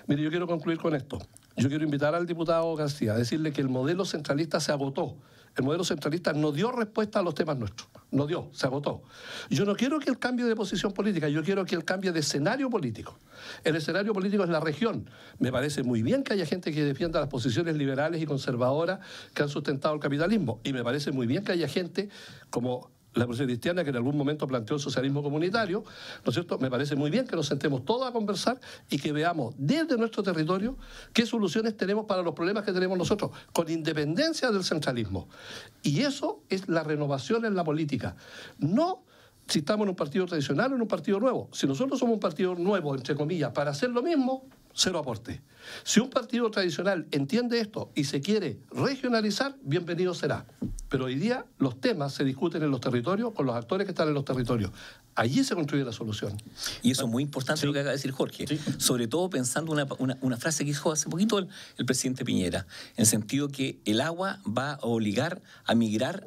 Mire, yo quiero concluir con esto. Yo quiero invitar al diputado García a decirle que el modelo centralista se agotó. El modelo centralista no dio respuesta a los temas nuestros. No dio, se agotó. Yo no quiero que el cambio de posición política, yo quiero que el cambio de escenario político. El escenario político es la región. Me parece muy bien que haya gente que defienda las posiciones liberales y conservadoras que han sustentado el capitalismo. Y me parece muy bien que haya gente como la Revolución Cristiana, que en algún momento planteó el socialismo comunitario, ¿no es cierto? Me parece muy bien que nos sentemos todos a conversar y que veamos desde nuestro territorio qué soluciones tenemos para los problemas que tenemos nosotros, con independencia del centralismo. Y eso es la renovación en la política. No si estamos en un partido tradicional o en un partido nuevo. Si nosotros somos un partido nuevo, entre comillas, para hacer lo mismo, cero aporte. Si un partido tradicional entiende esto y se quiere regionalizar, bienvenido será. Pero hoy día los temas se discuten en los territorios con los actores que están en los territorios. Allí se construye la solución. Y eso es muy importante lo que acaba de decir Jorge. Sobre todo pensando una, una, frase que hizo hace poquito el, presidente Piñera, en sentido que el agua va a obligar a migrar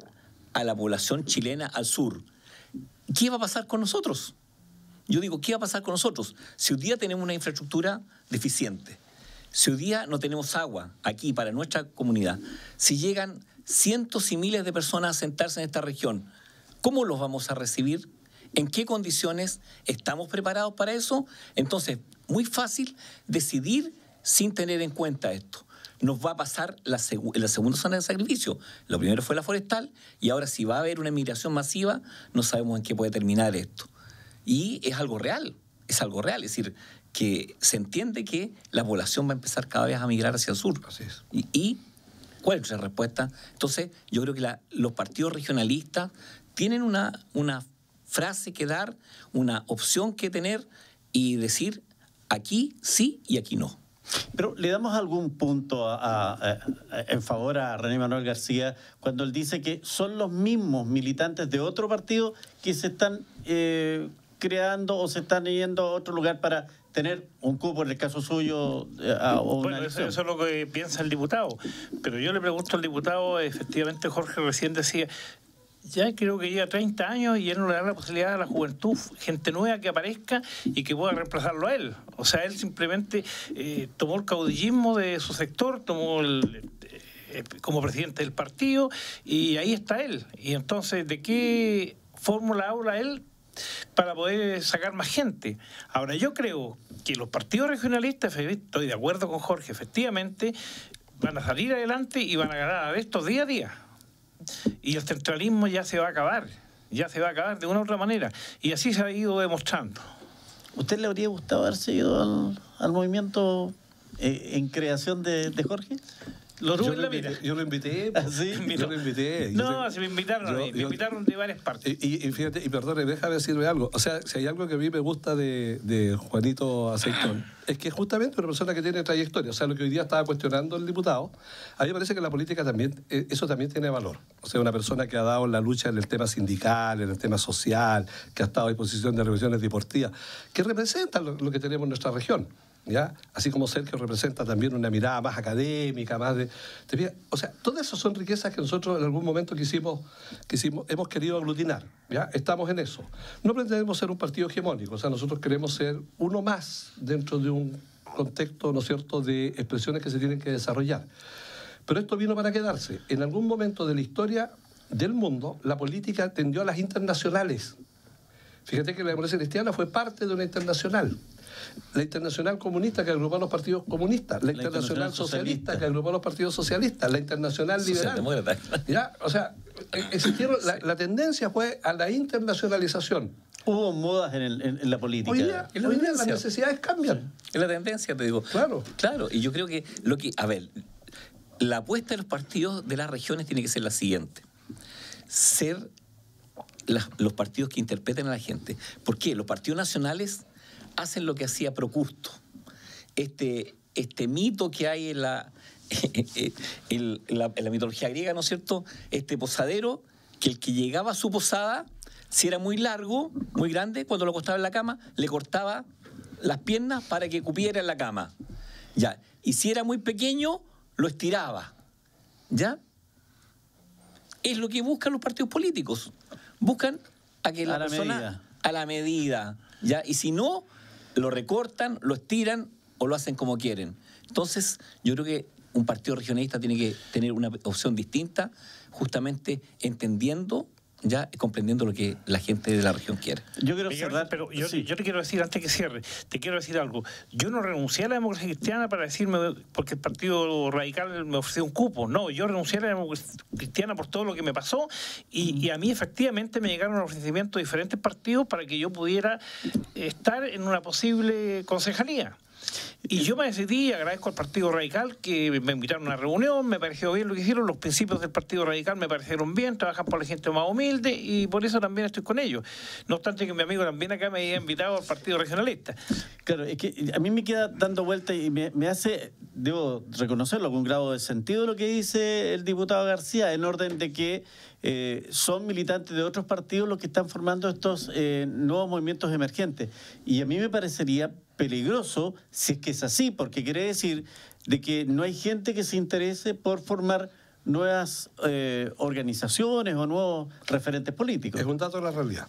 a la población chilena al sur. ¿Qué va a pasar con nosotros? Yo digo, ¿qué va a pasar con nosotros? Si hoy día tenemos una infraestructura deficiente, si hoy día no tenemos agua aquí para nuestra comunidad, si llegan cientos y miles de personas a sentarse en esta región, ¿cómo los vamos a recibir? ¿En qué condiciones estamos preparados para eso? Entonces, muy fácil decidir sin tener en cuenta esto. Nos va a pasar la, la segunda zona de sacrificio. Lo primero fue la forestal y ahora si va a haber una inmigración masiva, no sabemos en qué puede terminar esto. Y es algo real, es algo real. Es decir, que se entiende que la población va a empezar cada vez a migrar hacia el sur. Así es. Y, cuál es la respuesta? Entonces, yo creo que los partidos regionalistas tienen una, una frase que dar, una opción que tener y decir aquí sí y aquí no. Pero le damos algún punto en favor a René Manuel García cuando él dice que son los mismos militantes de otro partido que se están eh, creando o se están yendo a otro lugar para tener un cupo en el caso suyo eh, a, bueno, eso, es lo que piensa el diputado. Pero yo le pregunto al diputado, efectivamente Jorge recién decía, ya creo que lleva 30 años y él no le da la posibilidad a la juventud, gente nueva que aparezca y que pueda reemplazarlo a él. O sea, él simplemente eh, tomó el caudillismo de su sector, tomó eh, como presidente del partido y ahí está él. Y entonces, ¿de qué fórmula habla él para poder sacar más gente. Ahora, yo creo que los partidos regionalistas, estoy de acuerdo con Jorge, efectivamente, van a salir adelante y van a ganar a estos día a día. Y el centralismo ya se va a acabar, ya se va a acabar de una u otra manera. Y así se ha ido demostrando. ¿Usted le habría gustado haber seguido al, movimiento eh, en creación de Jorge? Yo lo invité. Yo lo invité. Ah, no, se me invitaron, me invitaron de varias partes. Y, fíjate, y perdón, déjame decirme algo. O sea, si hay algo que a mí me gusta de, Juanito Aceitón, ah. es que justamente una persona que tiene trayectoria, o sea, lo que hoy día estaba cuestionando el diputado, a mí me parece que la política también, eh, eso también tiene valor. O sea, una persona que ha dado la lucha en el tema sindical, en el tema social, que ha estado a disposición de revisiones deportivas, que representa lo, lo que tenemos en nuestra región. Así como ser que representa también una mirada más académica, más de... O sea, todas esas son riquezas que nosotros en algún momento quisimos, hemos querido aglutinar, ¿ya? Estamos en eso. No pretendemos ser un partido hegemónico, o sea, nosotros queremos ser uno más dentro de un contexto, ¿no es cierto?, de expresiones que se tienen que desarrollar. Pero esto vino para quedarse. En algún momento de la historia del mundo, la política tendió a las internacionales. Fíjate que la democracia cristiana fue parte de una internacional la internacional comunista que agrupó a los partidos comunistas, la, internacional, socialista, que agrupó a los partidos socialistas, la internacional liberal. Ya, o sea, eh, la, tendencia fue a la internacionalización. Hubo modas en, la política. Hoy día, día las necesidades cambian. Es la tendencia, te digo. Claro. Claro, y yo creo que lo que, a ver, la apuesta de los partidos de las regiones tiene que ser la siguiente. Ser los partidos que interpreten a la gente. ¿Por qué? Los partidos nacionales hacen lo que hacía Procusto. Este, este mito que hay en la, la, mitología griega, ¿no es cierto? Este posadero, que el que llegaba a su posada, si era muy largo, muy grande, cuando lo acostaba en la cama, le cortaba las piernas para que cupiera en la cama. Ya. Y si era muy pequeño, lo estiraba. ¿Ya? Es lo que buscan los partidos políticos. Buscan a que la, a la persona medida. a la medida. ¿Ya? Y si no, lo recortan, lo estiran o lo hacen como quieren. Entonces, yo creo que un partido regionalista tiene que tener una opción distinta, justamente entendiendo ya comprendiendo lo que la gente de la región quiere. Yo quiero pero yo, te quiero decir, antes que cierre, te quiero decir algo. Yo no renuncié a la democracia cristiana para decirme, porque el Partido Radical me ofreció un cupo. No, yo renuncié a la democracia cristiana por todo lo que me pasó y, mm. y a mí efectivamente me llegaron ofrecimientos de diferentes partidos para que yo pudiera estar en una posible concejalía. Y yo me decidí, agradezco al Partido Radical que me invitaron a una reunión, me pareció bien lo que hicieron, los principios del Partido Radical me parecieron bien, trabajan por la gente más humilde y por eso también estoy con ellos. No obstante que mi amigo también acá me había invitado al Partido Regionalista. Claro, es que a mí me queda dando vuelta y me, hace, debo reconocerlo con un grado de sentido lo que dice el diputado García, en orden de que eh, son militantes de otros partidos los que están formando estos eh, nuevos movimientos emergentes. Y a mí me parecería peligroso si es que es así, porque quiere decir de que no hay gente que se interese por formar nuevas eh, organizaciones o nuevos referentes políticos. Es un dato de la realidad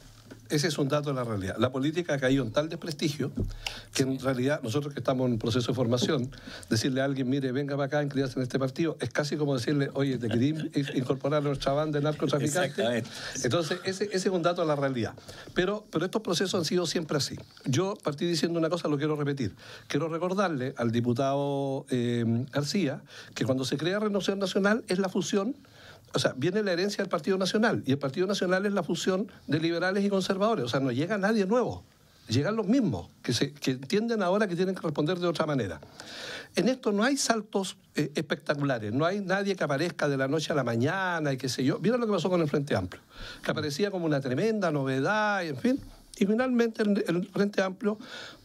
ese es un dato de la realidad. La política ha caído en tal desprestigio que en realidad nosotros que estamos en un proceso de formación, decirle a alguien, mire, venga para acá, inscríbase en este partido, es casi como decirle, oye, te quería incorporar a nuestra banda de narcotraficantes. Entonces, ese, es un dato de la realidad. Pero, pero estos procesos han sido siempre así. Yo partí diciendo una cosa, lo quiero repetir. Quiero recordarle al diputado eh, García que cuando se crea Renovación Nacional es la fusión o sea, viene la herencia del Partido Nacional y el Partido Nacional es la fusión de liberales y conservadores, o sea, no llega nadie nuevo, llegan los mismos, que, se, que entienden ahora que tienen que responder de otra manera. En esto no hay saltos eh, espectaculares, no hay nadie que aparezca de la noche a la mañana y qué sé yo. Mira lo que pasó con el Frente Amplio, que aparecía como una tremenda novedad y en fin. Y finalmente el, Frente Amplio,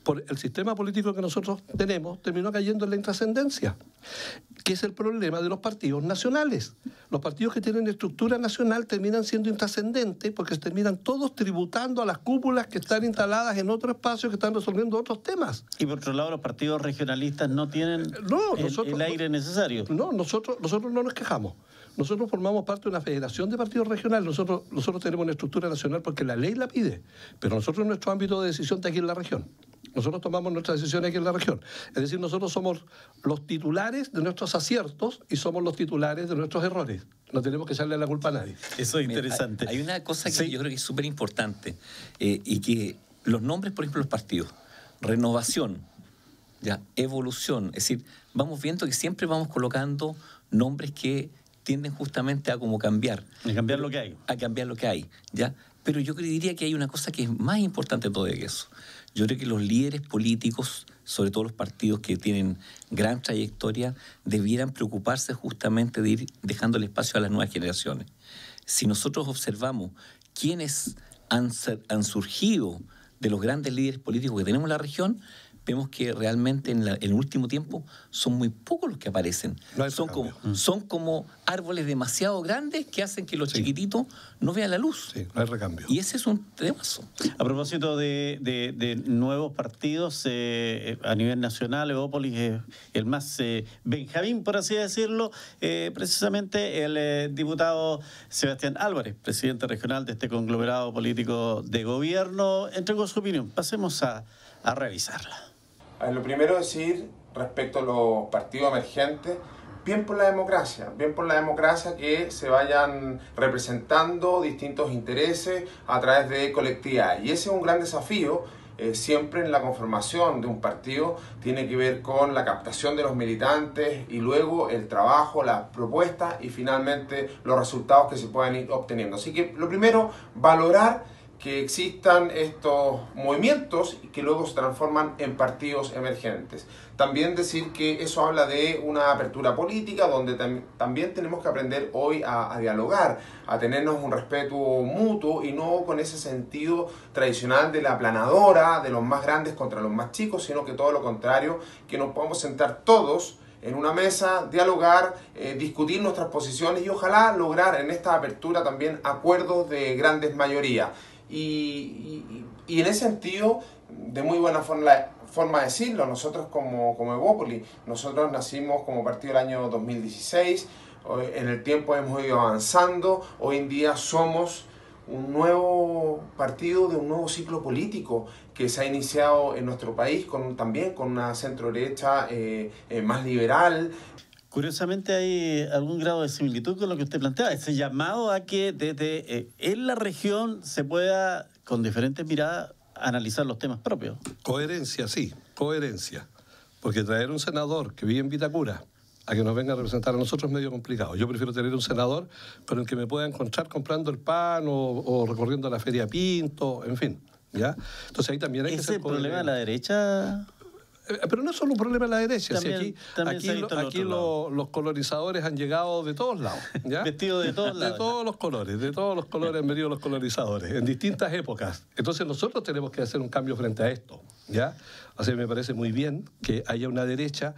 por el sistema político que nosotros tenemos, terminó cayendo en la intrascendencia, que es el problema de los partidos nacionales. Los partidos que tienen estructura nacional terminan siendo intrascendentes porque se terminan todos tributando a las cúpulas que están instaladas en otro espacio que están resolviendo otros temas. Y por otro lado, los partidos regionalistas no tienen el, el, aire necesario. No, nosotros, nosotros no nos quejamos. Nosotros formamos parte de una federación de partidos regionales. Nosotros, tenemos una estructura nacional porque la ley la pide, pero nosotros nuestro ámbito de decisión está aquí en la región. Nosotros tomamos nuestras decisiones aquí en la región. Es decir, nosotros somos los titulares de nuestros aciertos y somos los titulares de nuestros errores. No tenemos que echarle la culpa a nadie. Eso es interesante. hay, una cosa que yo creo que es súper importante eh, y que los nombres, por ejemplo, los partidos, renovación, ya evolución, es decir, vamos viendo que siempre vamos colocando nombres que tienden justamente a cambiar. A cambiar lo que hay. A cambiar lo que hay, ¿ya? Pero yo diría que hay una cosa que es más importante todavía que eso. Yo creo que los líderes políticos, sobre todo los partidos que tienen gran trayectoria, debieran preocuparse justamente de ir dejando el espacio a las nuevas generaciones. Si nosotros observamos quiénes han, han surgido de los grandes líderes políticos que tenemos en la región, vemos que realmente en, el último tiempo son muy pocos los que aparecen. son, como, son como árboles demasiado grandes que hacen que los chiquititos no vean la luz. Sí, no hay recambio. Y ese es un temazo. A propósito de, nuevos partidos eh, eh, a nivel nacional, Evópolis es el más eh, Benjamín, por así decirlo, precisamente el diputado Sebastián Álvarez, presidente regional de este conglomerado político de gobierno, entregó su opinión. Pasemos a revisarla lo primero decir respecto a los partidos emergentes, bien por la democracia, bien por la democracia que se vayan representando distintos intereses a través de colectividades. Y ese es un gran desafío. Eh, siempre en la conformación de un partido tiene que ver con la captación de los militantes y luego el trabajo, las propuestas y finalmente los resultados que se puedan ir obteniendo. Así que lo primero, valorar que existan estos movimientos que luego se transforman en partidos emergentes. También decir que eso habla de una apertura política donde también tenemos que aprender hoy a, dialogar, a tenernos un respeto mutuo y no con ese sentido tradicional de la aplanadora, de los más grandes contra los más chicos, sino que todo lo contrario, que nos podamos sentar todos en una mesa, dialogar, eh, discutir nuestras posiciones y ojalá lograr en esta apertura también acuerdos de grandes mayorías. Y, en ese sentido, de muy buena forma, forma decirlo, nosotros como, como nosotros nacimos como partido del año 2016, en el tiempo hemos ido avanzando, hoy en día somos un nuevo partido de un nuevo ciclo político que se ha iniciado en nuestro país con, también con una centro derecha eh, eh, más liberal. Curiosamente hay eh, algún grado de similitud con lo que usted plantea, ese llamado a que desde eh, en la región se pueda, con diferentes miradas, analizar los temas propios. Coherencia, sí, coherencia. Porque traer un senador que vive en Vitacura a que nos venga a representar a nosotros es medio complicado. Yo prefiero tener un senador con el que me pueda encontrar comprando el pan o, recorriendo la feria Pinto, en fin. ¿ya? Entonces ahí también hay que ser problema de la derecha? Eh, pero no es solo un problema de la derecha. aquí, aquí, los colonizadores han llegado de todos lados. Vestidos de todos lados. De todos los colores. De todos los colores han venido los colonizadores, en distintas épocas. Entonces nosotros tenemos que hacer un cambio frente a esto. ¿ya? Así me parece muy bien que haya una derecha,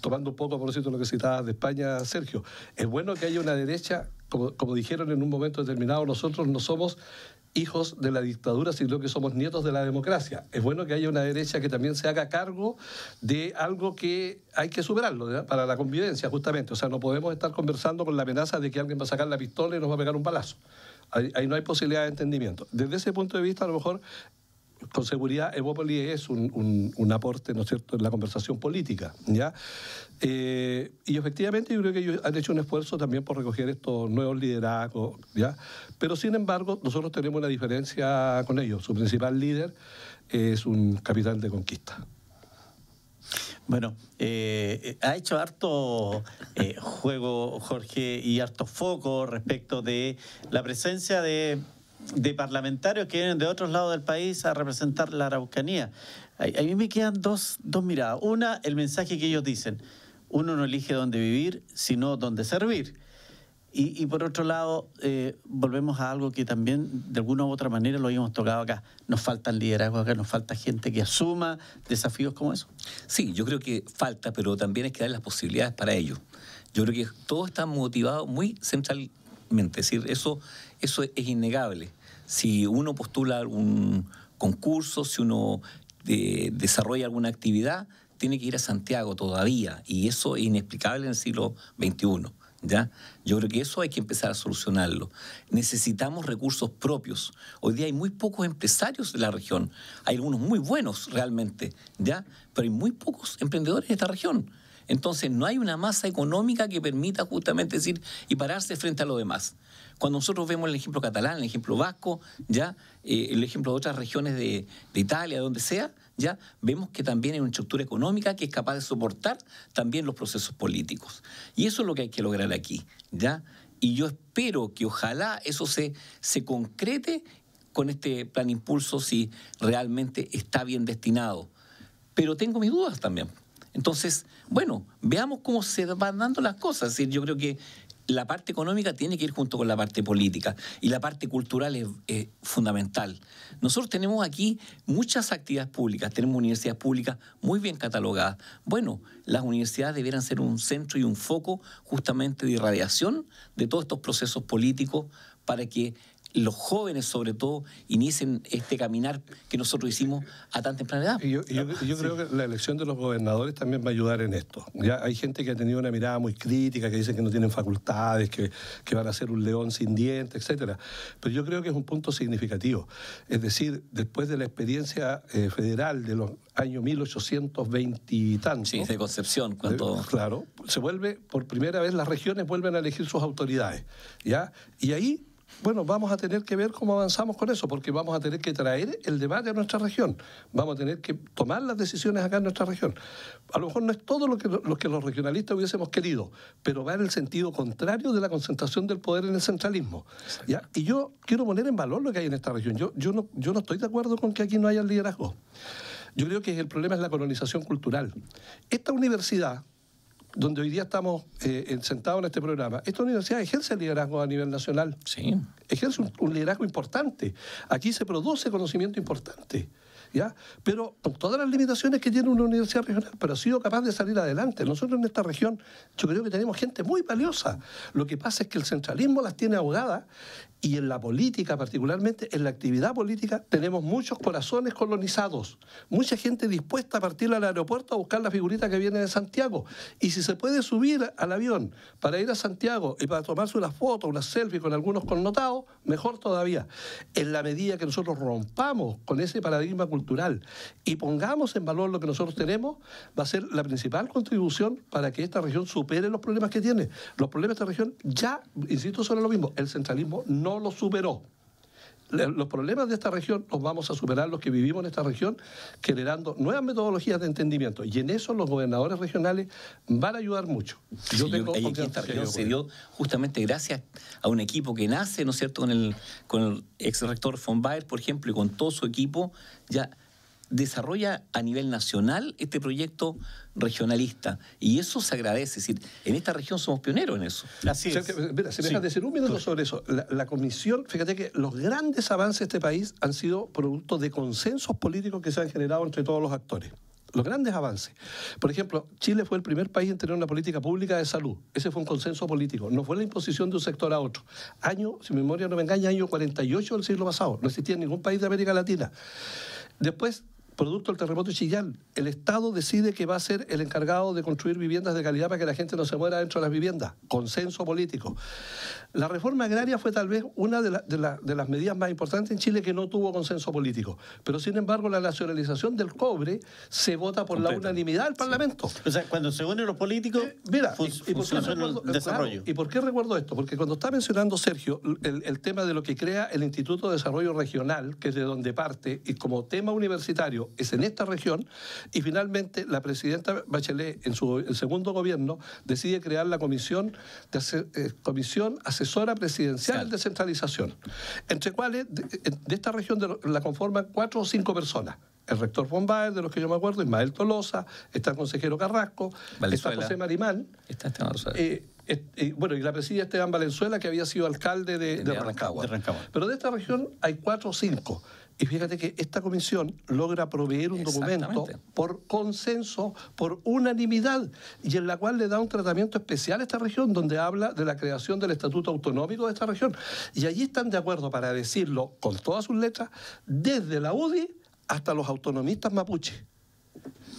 tomando un poco, por cierto, lo que citabas de España, Sergio. Es bueno que haya una derecha, como, como dijeron en un momento determinado, nosotros no somos hijos de la dictadura, sino que somos nietos de la democracia. Es bueno que haya una derecha que también se haga cargo de algo que hay que superarlo para la convivencia, justamente. O sea, no podemos estar conversando con la amenaza de que alguien va a sacar la pistola y nos va a pegar un balazo. ahí no hay posibilidad de entendimiento. Desde ese punto de vista, a lo mejor con seguridad Evópoli es un, aporte, ¿no es cierto?, en la conversación política, ¿ya? Eh, y efectivamente yo creo que ellos han hecho un esfuerzo también por recoger estos nuevos liderazgos, ¿ya? Pero sin embargo, nosotros tenemos una diferencia con ellos. Su principal líder es un capital de conquista. Bueno, eh, ha hecho harto eh, juego Jorge y harto foco respecto de la presencia de de parlamentarios que vienen de otros lados del país a representar la Araucanía. A, mí me quedan dos, dos miradas. Una, el mensaje que ellos dicen. Uno no elige dónde vivir, sino dónde servir. Y, por otro lado, eh, volvemos a algo que también de alguna u otra manera lo habíamos tocado acá. Nos faltan liderazgos acá, nos falta gente que asuma desafíos como eso. Sí, yo creo que falta, pero también hay que dar las posibilidades para ello. Yo creo que todo está motivado muy central, es decir, eso, eso es innegable. Si uno postula algún concurso, si uno eh, desarrolla alguna actividad, tiene que ir a Santiago todavía. Y eso es inexplicable en el siglo XXI. ¿Ya? Yo creo que eso hay que empezar a solucionarlo. Necesitamos recursos propios. Hoy día hay muy pocos empresarios de la región. Hay algunos muy buenos realmente, ¿ya? Pero hay muy pocos emprendedores de esta región. Entonces no hay una masa económica que permita justamente decir y pararse frente a lo demás. Cuando nosotros vemos el ejemplo catalán, el ejemplo vasco, ya eh, el ejemplo de otras regiones de, de Italia, donde sea, ya vemos que también hay una estructura económica que es capaz de soportar también los procesos políticos. Y eso es lo que hay que lograr aquí, ¿ya? Y yo espero que ojalá eso se, se concrete con este plan impulso si realmente está bien destinado. Pero tengo mis dudas también. Entonces, bueno, veamos cómo se van dando las cosas. yo creo que la parte económica tiene que ir junto con la parte política y la parte cultural es, es, fundamental. Nosotros tenemos aquí muchas actividades públicas, tenemos universidades públicas muy bien catalogadas. Bueno, las universidades debieran ser un centro y un foco justamente de irradiación de todos estos procesos políticos para que los jóvenes sobre todo inicien este caminar que nosotros hicimos a tan temprana edad. yo, creo que la elección de los gobernadores también va a ayudar en esto. Ya hay gente que ha tenido una mirada muy crítica, que dicen que no tienen facultades, que, van a ser un león sin dientes, etcétera. Pero yo creo que es un punto significativo. Es decir, después de la experiencia eh, federal de los años 1820 y tantos... Sí, de Concepción. Cuando... claro. Se vuelve, por primera vez las regiones vuelven a elegir sus autoridades. ¿ya? Y ahí bueno, vamos a tener que ver cómo avanzamos con eso, porque vamos a tener que traer el debate a nuestra región, vamos a tener que tomar las decisiones acá en nuestra región. A lo mejor no es todo lo que, los regionalistas hubiésemos querido, pero va en el sentido contrario de la concentración del poder en el centralismo. Y yo quiero poner en valor lo que hay en esta región. Yo, yo, no, yo no estoy de acuerdo con que aquí no haya liderazgo. Yo creo que el problema es la colonización cultural. Esta universidad, donde hoy día estamos eh, sentados en este programa, esta universidad ejerce liderazgo a nivel nacional. Sí. Ejerce un liderazgo importante. Aquí se produce conocimiento importante. Pero con todas las limitaciones que tiene una universidad regional, pero ha sido capaz de salir adelante. Nosotros en esta región, yo creo que tenemos gente muy valiosa. Lo que pasa es que el centralismo las tiene ahogadas y en la política, particularmente en la actividad política, tenemos muchos corazones colonizados, mucha gente dispuesta a partir al aeropuerto a buscar la figurita que viene de Santiago. Y si se puede subir al avión para ir a Santiago y para tomarse una foto, una selfie con algunos connotados, mejor todavía. En la medida que nosotros rompamos con ese paradigma cultural, y pongamos en valor lo que nosotros tenemos, va a ser la principal contribución para que esta región supere los problemas que tiene. Los problemas de esta región ya, insisto son lo mismo, el centralismo no los superó los problemas de esta región los vamos a superar los que vivimos en esta región, generando nuevas metodologías de entendimiento. Y en eso los gobernadores regionales van a ayudar mucho. Yo tengo esta región se dio justamente gracias a un equipo que nace, ¿no es cierto?, con el, con el ex rector von Baer, por ejemplo, y con todo su equipo, ya desarrolla a nivel nacional este proyecto regionalista. Y eso se agradece. Es decir, en esta región somos pioneros en eso. Así es. se me de decir un minuto sobre eso. La, comisión, fíjate que los grandes avances de este país han sido producto de consensos políticos que se han generado entre todos los actores. Los grandes avances. Por ejemplo, Chile fue el primer país en tener una política pública de salud. Ese fue un consenso político. No fue la imposición de un sector a otro. Año, si mi memoria no me engaña, año 48 del siglo pasado. No existía ningún país de América Latina. Después, producto del terremoto de Chillán. El Estado decide que va a ser el encargado de construir viviendas de calidad para que la gente no se muera dentro de las viviendas. Consenso político. La reforma agraria fue tal vez una de, las medidas más importantes en Chile que no tuvo consenso político. Pero sin embargo, la nacionalización del cobre se vota por la unanimidad del Parlamento. O sea, cuando se unen los políticos, eh, mira, y, por qué el eh, desarrollo. ¿Y por qué recuerdo esto? Porque cuando está mencionando Sergio el tema de lo que crea el Instituto de Desarrollo Regional, que es de donde parte, y como tema universitario, es en esta región. Y finalmente, la presidenta Bachelet, en su segundo gobierno, decide crear la Comisión, eh, comisión Asesora Presidencial de Centralización entre cuales de, eh, esta región la conforman cuatro o cinco personas el rector von de los que yo me acuerdo, Ismael Tolosa, está el consejero Carrasco, está José Marimán. Está eh, bueno, y la Presidenta Esteban Valenzuela, que había sido alcalde de, de, Rancagua. Pero de esta región hay cuatro o cinco. Y fíjate que esta comisión logra proveer un documento por consenso, por unanimidad, y en la cual le da un tratamiento especial a esta región, donde habla de la creación del Estatuto Autonómico de esta región. Y allí están de acuerdo para decirlo con todas sus letras, desde la UDI hasta los autonomistas mapuches.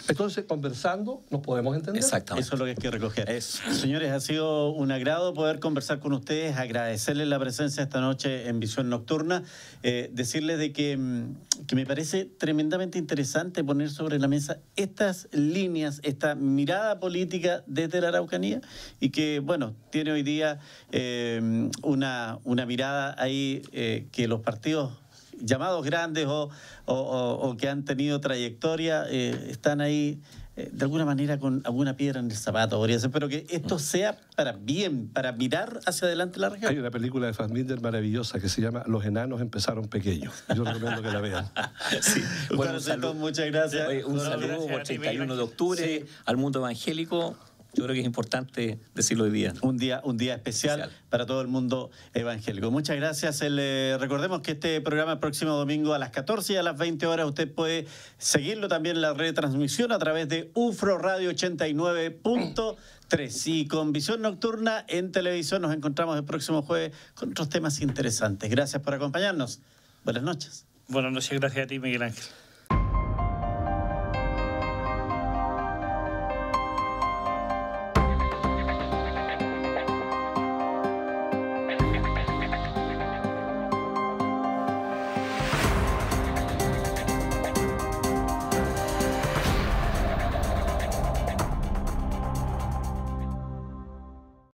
Entonces, conversando, nos podemos entender. Exactamente. Eso es lo que hay que recoger. Señores, ha sido un agrado poder conversar con ustedes, agradecerles la presencia esta noche en Visión Nocturna, eh, decirles de mm, que, me parece tremendamente interesante poner sobre la mesa estas líneas, esta mirada política desde la Araucanía y que, bueno, tiene hoy día eh, una, una mirada ahí eh, que los partidos llamados grandes o, o, que han tenido trayectoria, eh, están ahí eh, de alguna manera con alguna piedra en el zapato, podría ser, pero que esto mm. sea para bien, para mirar hacia adelante la región. Hay una película de Fassbinder maravillosa que se llama Los enanos empezaron pequeños. Yo recomiendo que la vean. Bueno, un muchas gracias. un saludo, gracias, 81 de octubre, al mundo evangélico. Yo creo que es importante decirlo hoy día. Un día, un día especial, para todo el mundo evangélico. Muchas gracias. Eh, recordemos que este programa el próximo domingo a las 14 y a las 20 horas usted puede seguirlo también en la retransmisión a través de UFRO Radio 89.3. Y con Visión Nocturna en televisión nos encontramos el próximo jueves con otros temas interesantes. Gracias por acompañarnos. Buenas noches. Buenas noches, gracias a ti, Miguel Ángel.